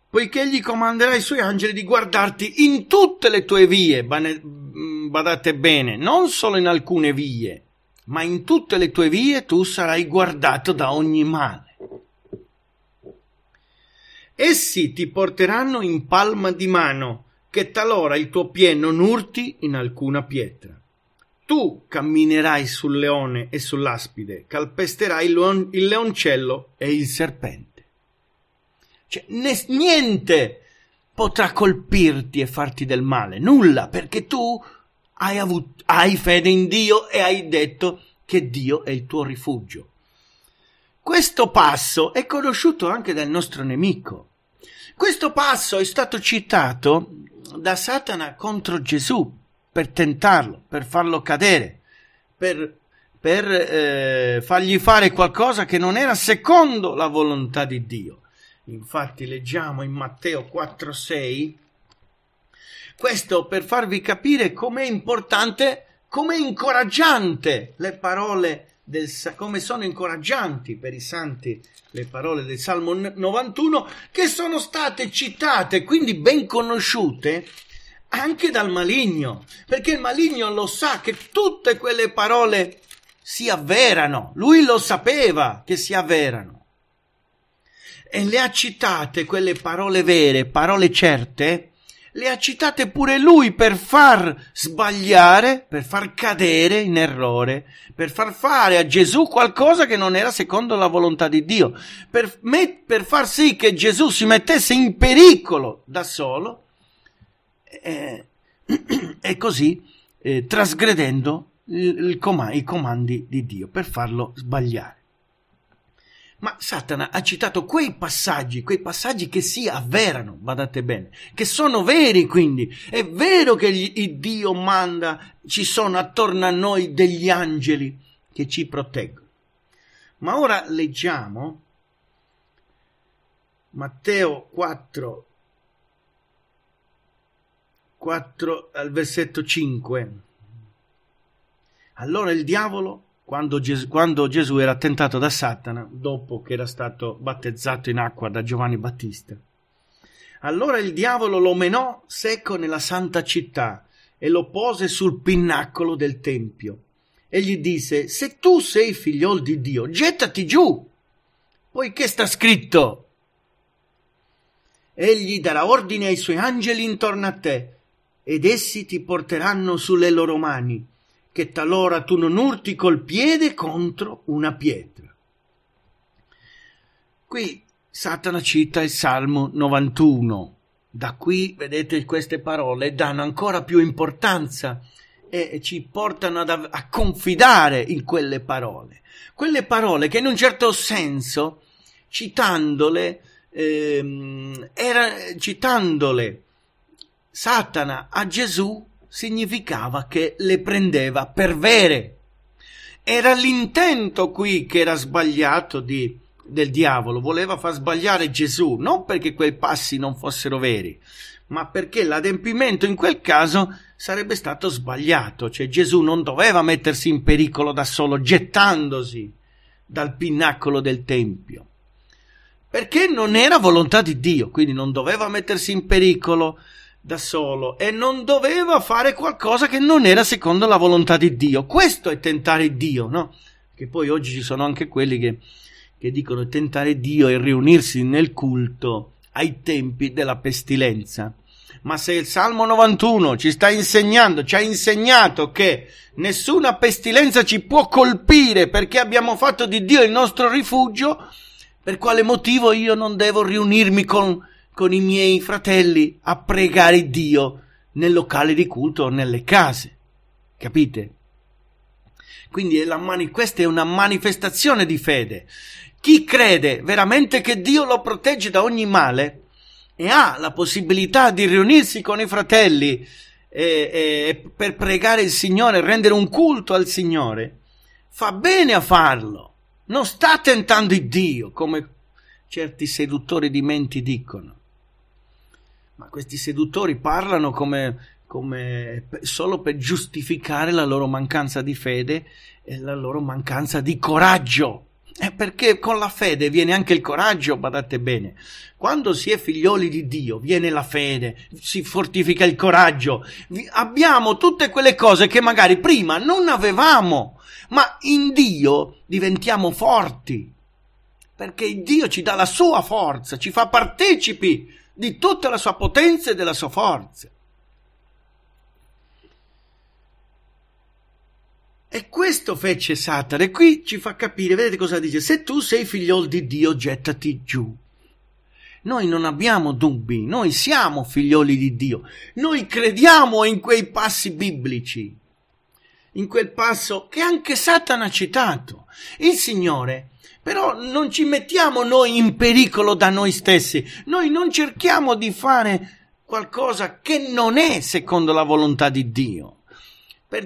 A: Poiché egli comanderà i suoi angeli di guardarti in tutte le tue vie, mm, badate bene, non solo in alcune vie, ma in tutte le tue vie tu sarai guardato da ogni male. Essi ti porteranno in palma di mano che talora il tuo piè non urti in alcuna pietra. Tu camminerai sul leone e sull'aspide, calpesterai il, leon- il leoncello e il serpente. Cioè, ne- niente potrà colpirti e farti del male, nulla, perché tu hai, avut- hai fede in Dio e hai detto che Dio è il tuo rifugio. Questo passo è conosciuto anche dal nostro nemico. Questo passo è stato citato da Satana contro Gesù per tentarlo, per farlo cadere, per, per eh, fargli fare qualcosa che non era secondo la volontà di Dio. Infatti leggiamo in Matteo 4:6 questo per farvi capire com'è importante, com'è incoraggiante le parole di del, come sono incoraggianti per i santi le parole del Salmo 91 che sono state citate, quindi ben conosciute anche dal maligno, perché il maligno lo sa che tutte quelle parole si avverano, lui lo sapeva che si avverano. E le ha citate quelle parole vere, parole certe, le ha citate pure lui per far sbagliare, per far cadere in errore, per far fare a Gesù qualcosa che non era secondo la volontà di Dio, per, met- per far sì che Gesù si mettesse in pericolo da solo eh, *clears throat* e così eh, trasgredendo il, com- i comandi di Dio, per farlo sbagliare. Ma Satana ha citato quei passaggi, quei passaggi che si avverano, badate bene, che sono veri quindi. È vero che gli, Dio manda, ci sono attorno a noi degli angeli che ci proteggono. Ma ora leggiamo Matteo 4, 4 al versetto 5. Allora il diavolo quando, Ges- quando Gesù era tentato da Satana dopo che era stato battezzato in acqua da Giovanni Battista. Allora il diavolo lo menò secco nella santa città e lo pose sul pinnacolo del tempio e gli disse: Se tu sei figliol di Dio, gettati giù, poiché sta scritto. Egli darà ordine ai suoi angeli intorno a te, ed essi ti porteranno sulle loro mani che talora tu non urti col piede contro una pietra. Qui Satana cita il Salmo 91. Da qui, vedete, queste parole danno ancora più importanza e ci portano ad, a confidare in quelle parole. Quelle parole che in un certo senso, citandole, ehm, era, citandole Satana a Gesù significava che le prendeva per vere. Era l'intento qui che era sbagliato di, del diavolo, voleva far sbagliare Gesù, non perché quei passi non fossero veri, ma perché l'adempimento in quel caso sarebbe stato sbagliato, cioè Gesù non doveva mettersi in pericolo da solo gettandosi dal pinnacolo del Tempio, perché non era volontà di Dio, quindi non doveva mettersi in pericolo, da solo e non doveva fare qualcosa che non era secondo la volontà di Dio. Questo è tentare Dio, no? Che poi oggi ci sono anche quelli che, che dicono tentare Dio e riunirsi nel culto ai tempi della pestilenza. Ma se il Salmo 91 ci sta insegnando, ci ha insegnato che nessuna pestilenza ci può colpire perché abbiamo fatto di Dio il nostro rifugio, per quale motivo io non devo riunirmi con con i miei fratelli a pregare Dio nel locale di culto o nelle case. Capite? Quindi è mani- questa è una manifestazione di fede. Chi crede veramente che Dio lo protegge da ogni male e ha la possibilità di riunirsi con i fratelli e, e, per pregare il Signore, rendere un culto al Signore, fa bene a farlo. Non sta tentando il Dio, come certi seduttori di menti dicono questi seduttori parlano come, come solo per giustificare la loro mancanza di fede e la loro mancanza di coraggio. È eh, perché con la fede viene anche il coraggio, badate bene. Quando si è figlioli di Dio, viene la fede, si fortifica il coraggio. Abbiamo tutte quelle cose che magari prima non avevamo, ma in Dio diventiamo forti. Perché Dio ci dà la sua forza, ci fa partecipi di tutta la sua potenza e della sua forza. E questo fece Satana. E qui ci fa capire, vedete cosa dice? Se tu sei figliol di Dio, gettati giù. Noi non abbiamo dubbi, noi siamo figlioli di Dio, noi crediamo in quei passi biblici, in quel passo che anche Satana ha citato. Il Signore però non ci mettiamo noi in pericolo da noi stessi, noi non cerchiamo di fare qualcosa che non è secondo la volontà di Dio.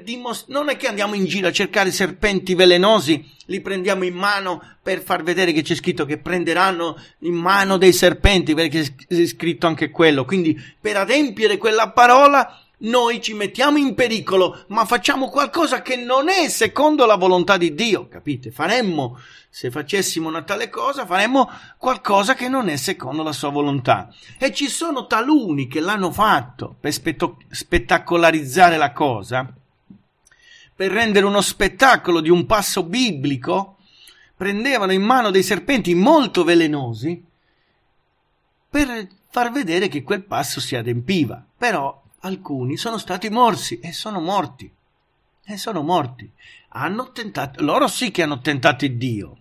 A: Dimost- non è che andiamo in giro a cercare serpenti velenosi, li prendiamo in mano per far vedere che c'è scritto che prenderanno in mano dei serpenti, perché è scritto anche quello. Quindi per adempiere quella parola noi ci mettiamo in pericolo, ma facciamo qualcosa che non è secondo la volontà di Dio, capite? Faremmo, se facessimo una tale cosa, faremmo qualcosa che non è secondo la sua volontà. E ci sono taluni che l'hanno fatto per spetto- spettacolarizzare la cosa, per rendere uno spettacolo di un passo biblico, prendevano in mano dei serpenti molto velenosi per far vedere che quel passo si adempiva. Però alcuni sono stati morsi e sono morti. E sono morti. Hanno tentato, loro sì che hanno tentato Dio.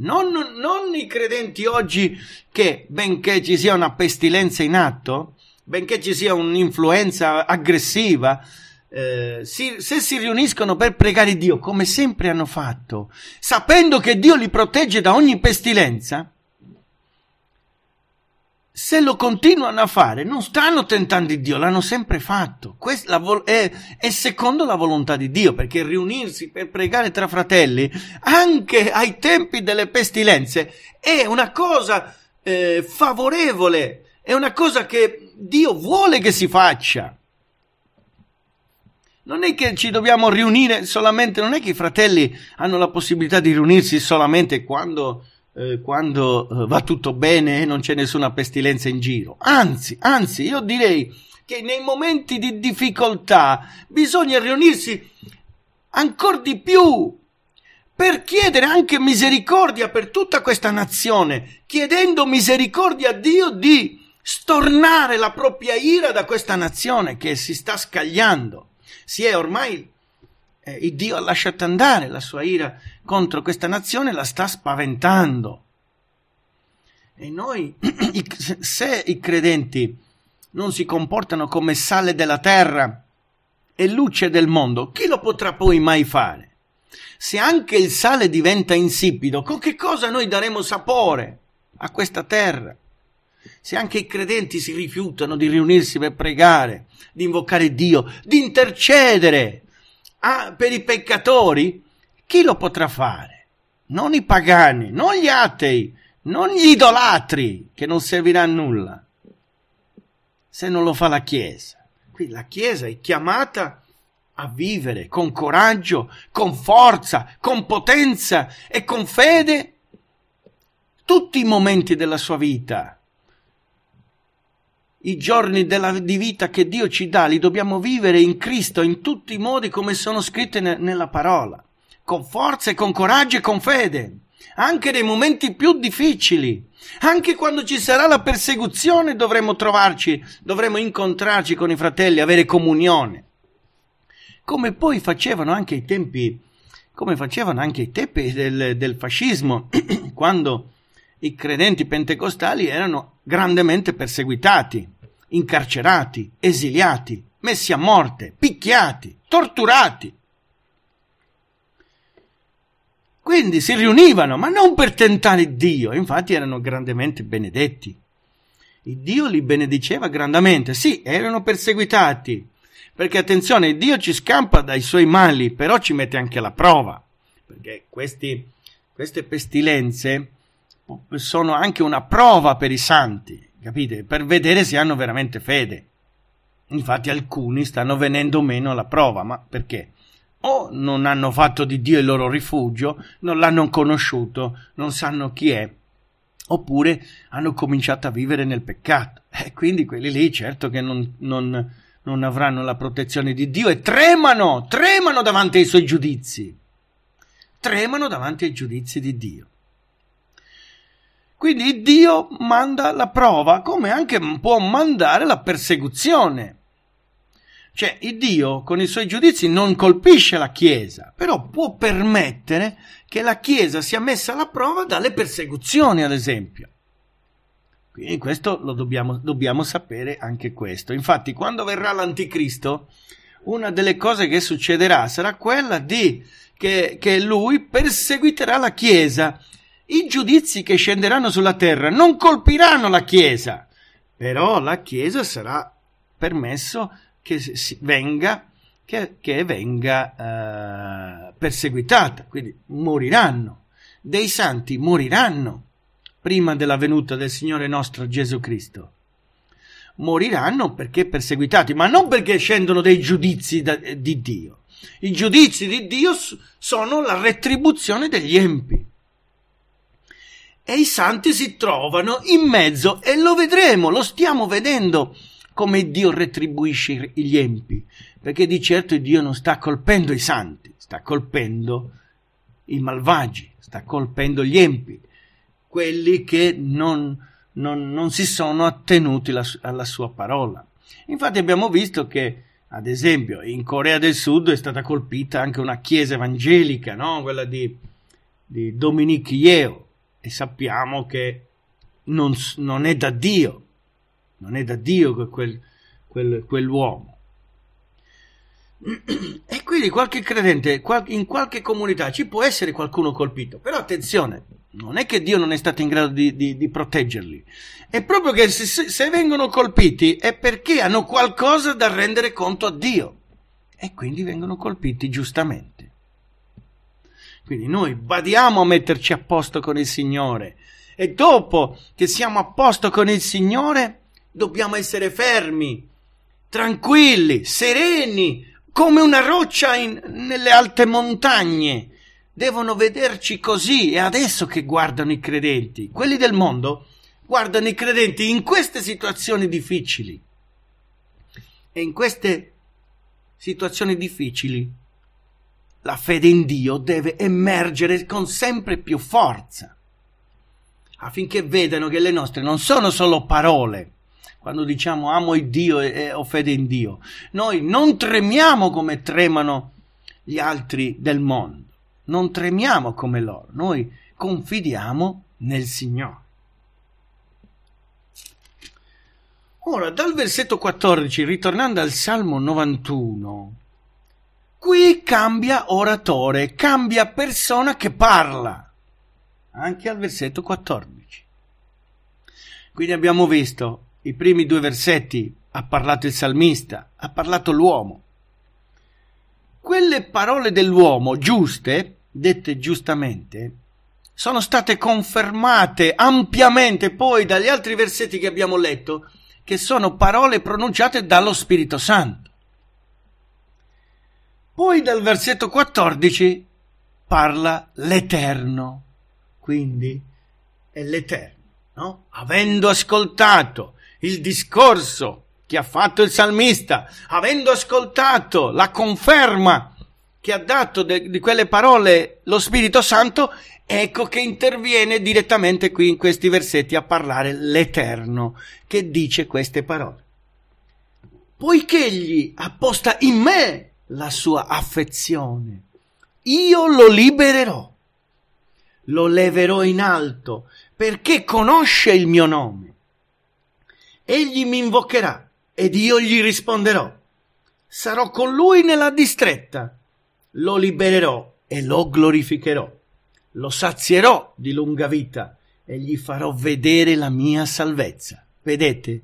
A: Non, non i credenti oggi che, benché ci sia una pestilenza in atto, benché ci sia un'influenza aggressiva, eh, si, se si riuniscono per pregare Dio, come sempre hanno fatto, sapendo che Dio li protegge da ogni pestilenza, se lo continuano a fare, non stanno tentando Dio, l'hanno sempre fatto. Questa è, è, secondo la volontà di Dio, perché riunirsi per pregare tra fratelli, anche ai tempi delle pestilenze, è una cosa eh, favorevole, è una cosa che Dio vuole che si faccia. Non è che ci dobbiamo riunire solamente, non è che i fratelli hanno la possibilità di riunirsi solamente quando eh, quando eh, va tutto bene e non c'è nessuna pestilenza in giro. Anzi, anzi, io direi che nei momenti di difficoltà bisogna riunirsi ancora di più per chiedere anche misericordia per tutta questa nazione, chiedendo misericordia a Dio di stornare la propria ira da questa nazione che si sta scagliando. Si è ormai, eh, Dio ha lasciato andare la sua ira contro questa nazione la sta spaventando. E noi, *clears throat* se i credenti non si comportano come sale della terra e luce del mondo, chi lo potrà poi mai fare? Se anche il sale diventa insipido, con che cosa noi daremo sapore a questa terra? Se anche i credenti si rifiutano di riunirsi per pregare, di invocare Dio, di intercedere a, ah, per i peccatori, chi lo potrà fare? Non i pagani, non gli atei, non gli idolatri, che non servirà a nulla, se non lo fa la Chiesa. Qui la Chiesa è chiamata a vivere con coraggio, con forza, con potenza e con fede tutti i momenti della sua vita. I giorni della, di vita che Dio ci dà li dobbiamo vivere in Cristo in tutti i modi come sono scritti ne, nella parola con forza e con coraggio e con fede, anche nei momenti più difficili, anche quando ci sarà la persecuzione dovremo trovarci, dovremo incontrarci con i fratelli, avere comunione. Come poi facevano anche ai tempi, come facevano anche ai tempi del, del fascismo, *clears throat* quando i credenti pentecostali erano grandemente perseguitati, incarcerati, esiliati, messi a morte, picchiati, torturati. Quindi si riunivano, ma non per tentare Dio, infatti erano grandemente benedetti. Il Dio li benediceva grandemente, sì, erano perseguitati, perché attenzione, Dio ci scampa dai suoi mali, però ci mette anche la prova, perché questi, queste pestilenze sono anche una prova per i santi, capite? Per vedere se hanno veramente fede. Infatti alcuni stanno venendo meno alla prova, ma perché? o non hanno fatto di Dio il loro rifugio, non l'hanno conosciuto, non sanno chi è, oppure hanno cominciato a vivere nel peccato. *laughs* E quindi quelli lì certo che non, non, non avranno la protezione di Dio e tremano, tremano davanti ai suoi giudizi, tremano davanti ai giudizi di Dio. Quindi Dio manda la prova, come anche può mandare la persecuzione. Cioè, il Dio con i suoi giudizi non colpisce la Chiesa, però può permettere che la Chiesa sia messa alla prova dalle persecuzioni, ad esempio. Quindi questo lo dobbiamo, dobbiamo sapere anche questo. Infatti, quando verrà l'anticristo, una delle cose che succederà sarà quella di che, che lui perseguiterà la Chiesa. I giudizi che scenderanno sulla terra non colpiranno la Chiesa, però la Chiesa sarà permesso che si, venga, che, che venga eh, perseguitata, quindi moriranno, dei santi moriranno prima della venuta del Signore nostro Gesù Cristo. Moriranno perché perseguitati, ma non perché scendono dei giudizi da, di Dio. I giudizi di Dio sono la retribuzione degli empi. E i santi si trovano in mezzo e lo vedremo, lo stiamo vedendo come Dio retribuisce gli empi, perché di certo Dio non sta colpendo i santi, sta colpendo i malvagi, sta colpendo gli empi, quelli che non, non, non si sono attenuti la, alla sua parola. Infatti abbiamo visto che, ad esempio, in Corea del Sud è stata colpita anche una chiesa evangelica, no? quella di, di Dominique Yeo, e sappiamo che non, non è da Dio non è da Dio quel, quel, quell'uomo. E quindi qualche credente, in qualche comunità ci può essere qualcuno colpito, però attenzione, non è che Dio non è stato in grado di, di, di proteggerli, è proprio che se, se, vengono colpiti è perché hanno qualcosa da rendere conto a Dio e quindi vengono colpiti giustamente. Quindi noi badiamo a metterci a posto con il Signore e dopo che siamo a posto con il Signore Dobbiamo essere fermi, tranquilli, sereni, come una roccia in, nelle alte montagne. Devono vederci così. È adesso che guardano i credenti. Quelli del mondo guardano i credenti in queste situazioni difficili. E in queste situazioni difficili la fede in Dio deve emergere con sempre più forza affinché vedano che le nostre non sono solo parole, quando diciamo amo il Dio e, e ho fede in Dio. Noi non tremiamo come tremano gli altri del mondo, non tremiamo come loro, noi confidiamo nel Signore. Ora, dal versetto 14, ritornando al Salmo 91, qui cambia oratore, cambia persona che parla, anche al versetto 14. Quindi abbiamo visto i primi due versetti ha parlato il salmista, ha parlato l'uomo. Quelle parole dell'uomo giuste, dette giustamente, sono state confermate ampiamente poi dagli altri versetti che abbiamo letto, che sono parole pronunciate dallo Spirito Santo. Poi dal versetto 14 parla l'Eterno, quindi è l'Eterno, no? Avendo ascoltato il discorso che ha fatto il salmista, avendo ascoltato la conferma che ha dato de, di quelle parole lo Spirito Santo, ecco che interviene direttamente qui in questi versetti a parlare l'Eterno che dice queste parole. Poiché egli ha posta in me la sua affezione, io lo libererò, lo leverò in alto, perché conosce il mio nome egli mi invocherà ed io gli risponderò. Sarò con lui nella distretta, lo libererò e lo glorificherò, lo sazierò di lunga vita e gli farò vedere la mia salvezza. Vedete,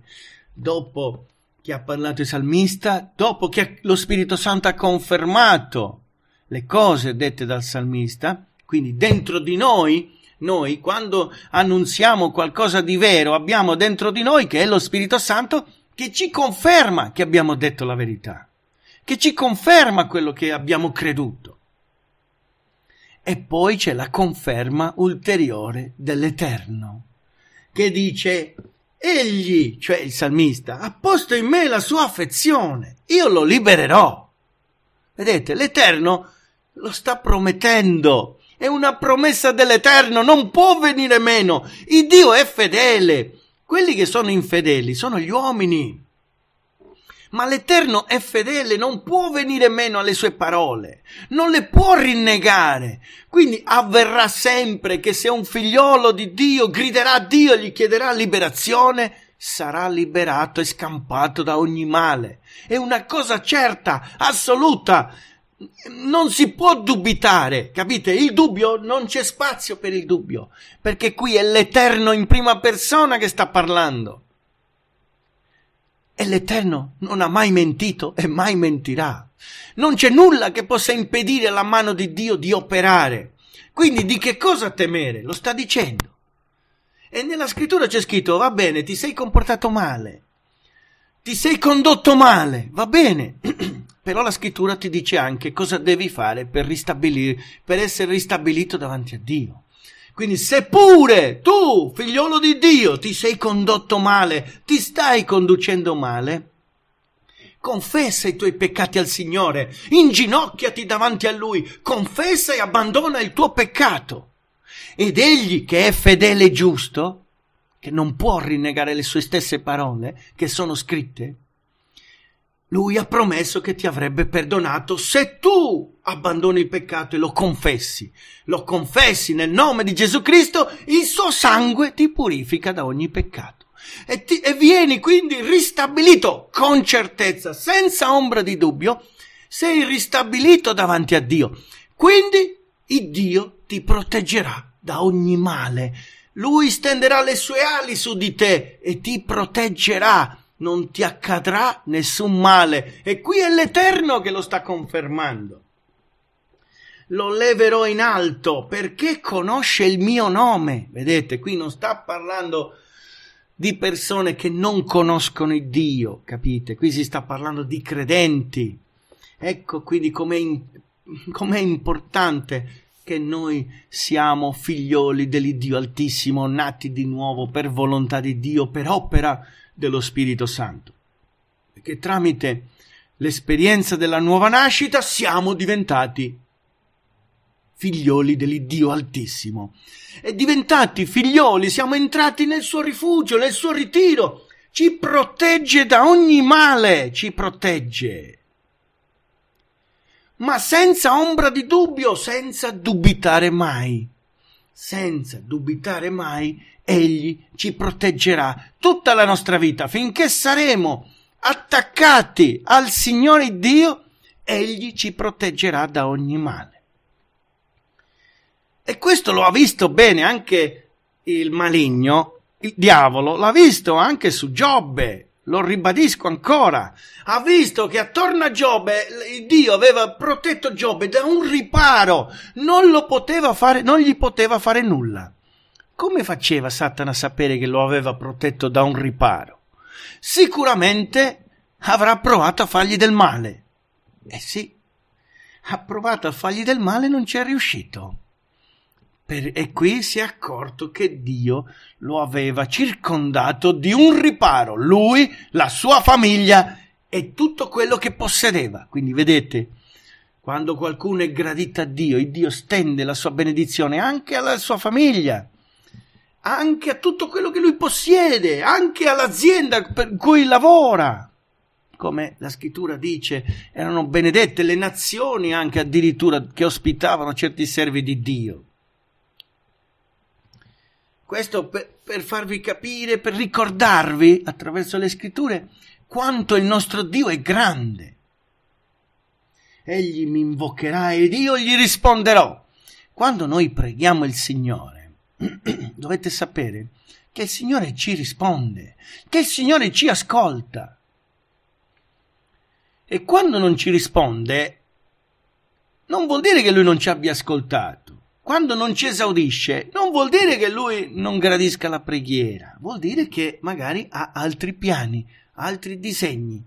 A: dopo che ha parlato il salmista, dopo che lo Spirito Santo ha confermato le cose dette dal salmista, quindi dentro di noi noi quando annunziamo qualcosa di vero abbiamo dentro di noi che è lo Spirito Santo che ci conferma che abbiamo detto la verità, che ci conferma quello che abbiamo creduto. E poi c'è la conferma ulteriore dell'Eterno, che dice, egli, cioè il salmista, ha posto in me la sua affezione, io lo libererò. Vedete, l'Eterno lo sta promettendo è una promessa dell'Eterno, non può venire meno. Il Dio è fedele. Quelli che sono infedeli sono gli uomini. Ma l'Eterno è fedele, non può venire meno alle sue parole, non le può rinnegare. Quindi avverrà sempre che se un figliolo di Dio griderà a Dio, e gli chiederà liberazione, sarà liberato e scampato da ogni male. È una cosa certa, assoluta non si può dubitare, capite? Il dubbio non c'è spazio per il dubbio, perché qui è l'Eterno in prima persona che sta parlando. E l'Eterno non ha mai mentito e mai mentirà. Non c'è nulla che possa impedire alla mano di Dio di operare. Quindi di che cosa temere? Lo sta dicendo. E nella scrittura c'è scritto, va bene, ti sei comportato male, ti sei condotto male, va bene. *clears throat* però la scrittura ti dice anche cosa devi fare per, per essere ristabilito davanti a Dio. Quindi seppure tu, figliolo di Dio, ti sei condotto male, ti stai conducendo male, confessa i tuoi peccati al Signore, inginocchiati davanti a Lui, confessa e abbandona il tuo peccato. Ed Egli, che è fedele e giusto, che non può rinnegare le sue stesse parole che sono scritte, lui ha promesso che ti avrebbe perdonato se tu abbandoni il peccato e lo confessi. Lo confessi nel nome di Gesù Cristo, il suo sangue ti purifica da ogni peccato. E, ti, e, vieni quindi ristabilito con certezza, senza ombra di dubbio, sei ristabilito davanti a Dio. Quindi il Dio ti proteggerà da ogni male. Lui stenderà le sue ali su di te e ti proteggerà non ti accadrà nessun male. E qui è l'Eterno che lo sta confermando. Lo leverò in alto perché conosce il mio nome. Vedete, qui non sta parlando di persone che non conoscono il Dio, capite? Qui si sta parlando di credenti. Ecco quindi com'è, in, com'è importante che noi siamo figlioli dell'Iddio Altissimo, nati di nuovo per volontà di Dio, per opera dello Spirito Santo. Perché tramite l'esperienza della nuova nascita siamo diventati figlioli dell'Iddio Altissimo. E diventati figlioli siamo entrati nel suo rifugio, nel suo ritiro. Ci protegge da ogni male, ci protegge. Ma senza ombra di dubbio, senza dubitare mai senza dubitare mai, egli ci proteggerà tutta la nostra vita finché saremo attaccati al Signore Dio, egli ci proteggerà da ogni male. E questo lo ha visto bene anche il maligno, il diavolo, l'ha visto anche su Giobbe, lo ribadisco ancora, ha visto che attorno a Giobbe Dio aveva protetto Giobbe da un riparo, non, lo poteva fare, non gli poteva fare nulla. Come faceva Satana a sapere che lo aveva protetto da un riparo? Sicuramente avrà provato a fargli del male. Eh sì, ha provato a fargli del male e non ci è riuscito. Per, e qui si è accorto che Dio lo aveva circondato di un riparo, lui, la sua famiglia e tutto quello che possedeva. Quindi vedete, quando qualcuno è gradito a Dio, il Dio stende la sua benedizione anche alla sua famiglia, anche a tutto quello che lui possiede, anche all'azienda per cui lavora. Come la scrittura dice, erano benedette le nazioni anche addirittura che ospitavano certi servi di Dio. Questo per, per farvi capire, per ricordarvi attraverso le scritture quanto il nostro Dio è grande. Egli mi invocherà ed io gli risponderò. Quando noi preghiamo il Signore, *clears throat* dovete sapere che il Signore ci risponde, che il Signore ci ascolta. E quando non ci risponde, non vuol dire che Lui non ci abbia ascoltato quando non ci esaudisce, non vuol dire che lui non gradisca la preghiera, vuol dire che magari ha altri piani, altri disegni.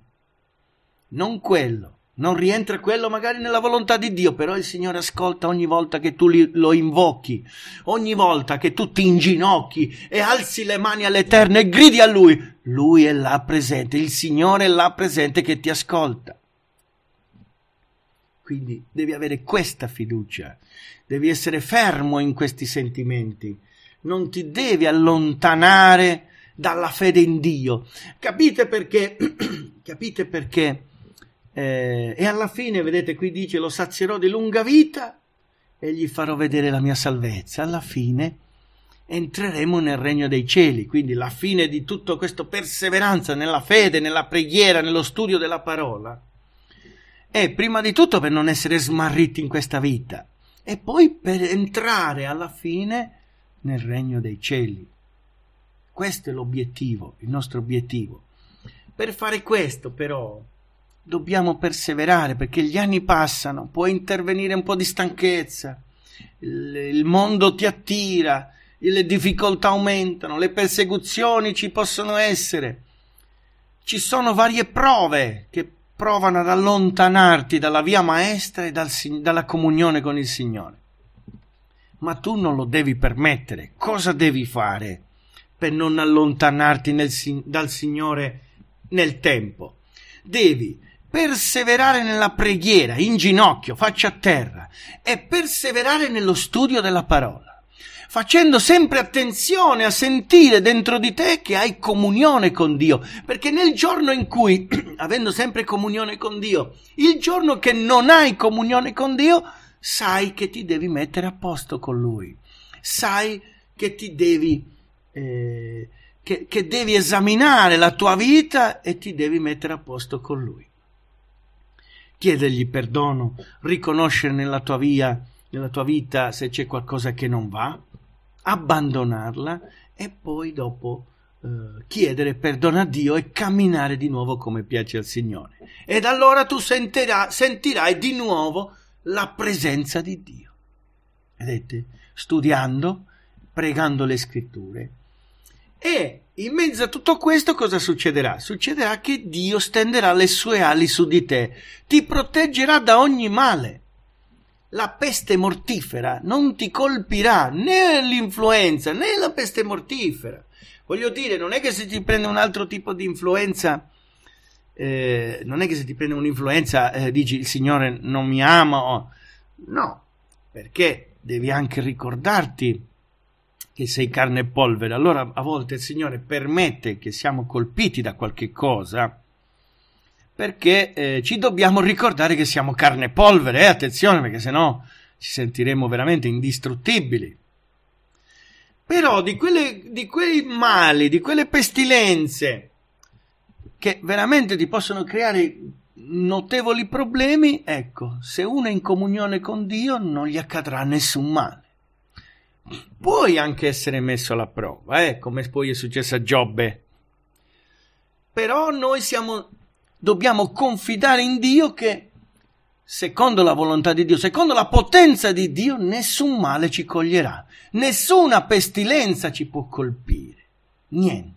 A: Non quello, non rientra quello magari nella volontà di Dio, però il Signore ascolta ogni volta che tu li, lo invochi, ogni volta che tu ti inginocchi e alzi le mani all'Eterno e gridi a Lui. Lui è là presente, il Signore è là presente che ti ascolta. Quindi devi avere questa fiducia devi essere fermo in questi sentimenti, non ti devi allontanare dalla fede in Dio. Capite perché? *clears throat* Capite perché? Eh, e alla fine, vedete, qui dice, lo sazierò di lunga vita e gli farò vedere la mia salvezza. Alla fine entreremo nel regno dei cieli. Quindi la fine di tutto questo perseveranza nella fede, nella preghiera, nello studio della parola è prima di tutto per non essere smarriti in questa vita, e poi per entrare alla fine nel regno dei cieli. Questo è l'obiettivo, il nostro obiettivo. Per fare questo però dobbiamo perseverare perché gli anni passano, può intervenire un po' di stanchezza, il mondo ti attira, le difficoltà aumentano, le persecuzioni ci possono essere. Ci sono varie prove che provano ad allontanarti dalla via maestra e dal, dalla comunione con il Signore. Ma tu non lo devi permettere. Cosa devi fare per non allontanarti nel, dal Signore nel tempo? Devi perseverare nella preghiera, in ginocchio, faccia a terra, e perseverare nello studio della parola facendo sempre attenzione a sentire dentro di te che hai comunione con Dio, perché nel giorno in cui, *clears throat* avendo sempre comunione con Dio, il giorno che non hai comunione con Dio, sai che ti devi mettere a posto con Lui, sai che ti devi... Eh, che, che devi esaminare la tua vita e ti devi mettere a posto con lui chiedergli perdono, riconoscere nella tua, via, nella tua vita se c'è qualcosa che non va, abbandonarla e poi dopo eh, chiedere perdono a Dio e camminare di nuovo come piace al Signore. Ed allora tu sentirà, sentirai di nuovo la presenza di Dio. Vedete? Studiando, pregando le scritture. E in mezzo a tutto questo cosa succederà? Succederà che Dio stenderà le sue ali su di te, ti proteggerà da ogni male la peste mortifera non ti colpirà né l'influenza né la peste mortifera. Voglio dire, non è che se ti prende un altro tipo di influenza, eh, non è che se ti prende un'influenza eh, dici il Signore non mi ama, no, perché devi anche ricordarti che sei carne e polvere. Allora a volte il Signore permette che siamo colpiti da qualche cosa perché eh, ci dobbiamo ricordare che siamo carne e polvere, eh? attenzione perché sennò ci sentiremo veramente indistruttibili. Però di, quelle, di quei mali, di quelle pestilenze che veramente ti possono creare notevoli problemi, ecco, se uno è in comunione con Dio non gli accadrà nessun male. Puoi anche essere messo alla prova, eh, come poi è successo a Giobbe. Però noi siamo dobbiamo confidare in Dio che, secondo la volontà di Dio, secondo la potenza di Dio, nessun male ci coglierà, nessuna pestilenza ci può colpire, niente.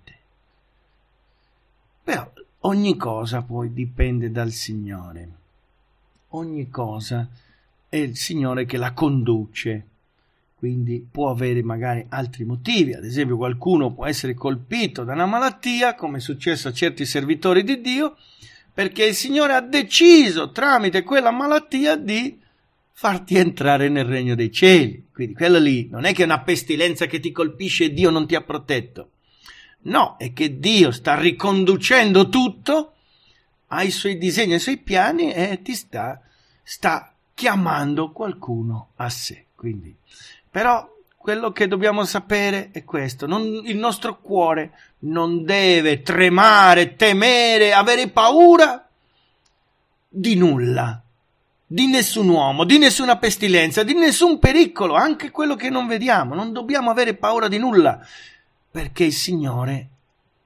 A: Però ogni cosa poi dipende dal Signore, ogni cosa è il Signore che la conduce quindi può avere magari altri motivi, ad esempio qualcuno può essere colpito da una malattia, come è successo a certi servitori di Dio, perché il Signore ha deciso tramite quella malattia di farti entrare nel regno dei cieli. Quindi quella lì non è che è una pestilenza che ti colpisce e Dio non ti ha protetto. No, è che Dio sta riconducendo tutto ai suoi disegni, ai suoi piani e ti sta, sta chiamando qualcuno a sé. Quindi, però quello che dobbiamo sapere è questo. Non, il nostro cuore non deve tremare, temere, avere paura di nulla, di nessun uomo, di nessuna pestilenza, di nessun pericolo, anche quello che non vediamo. Non dobbiamo avere paura di nulla, perché il Signore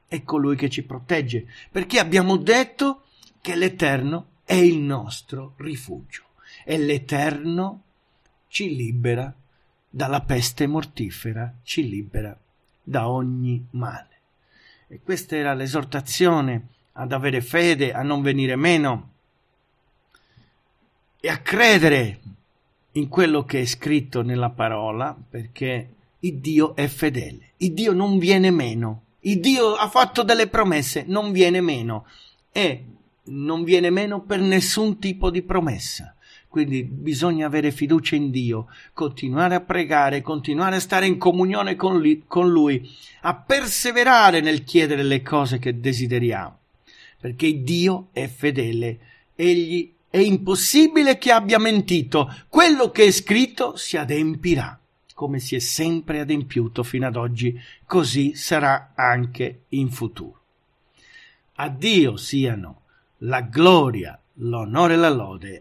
A: è colui che ci protegge, perché abbiamo detto che l'Eterno è il nostro rifugio e l'Eterno ci libera dalla peste mortifera ci libera da ogni male. E questa era l'esortazione ad avere fede, a non venire meno e a credere in quello che è scritto nella parola, perché il Dio è fedele, il Dio non viene meno, il Dio ha fatto delle promesse, non viene meno e non viene meno per nessun tipo di promessa. Quindi bisogna avere fiducia in Dio, continuare a pregare, continuare a stare in comunione con lui, con lui a perseverare nel chiedere le cose che desideriamo, perché Dio è fedele, egli è impossibile che abbia mentito, quello che è scritto si adempirà come si è sempre adempiuto fino ad oggi, così sarà anche in futuro. A Dio siano la gloria, l'onore e la lode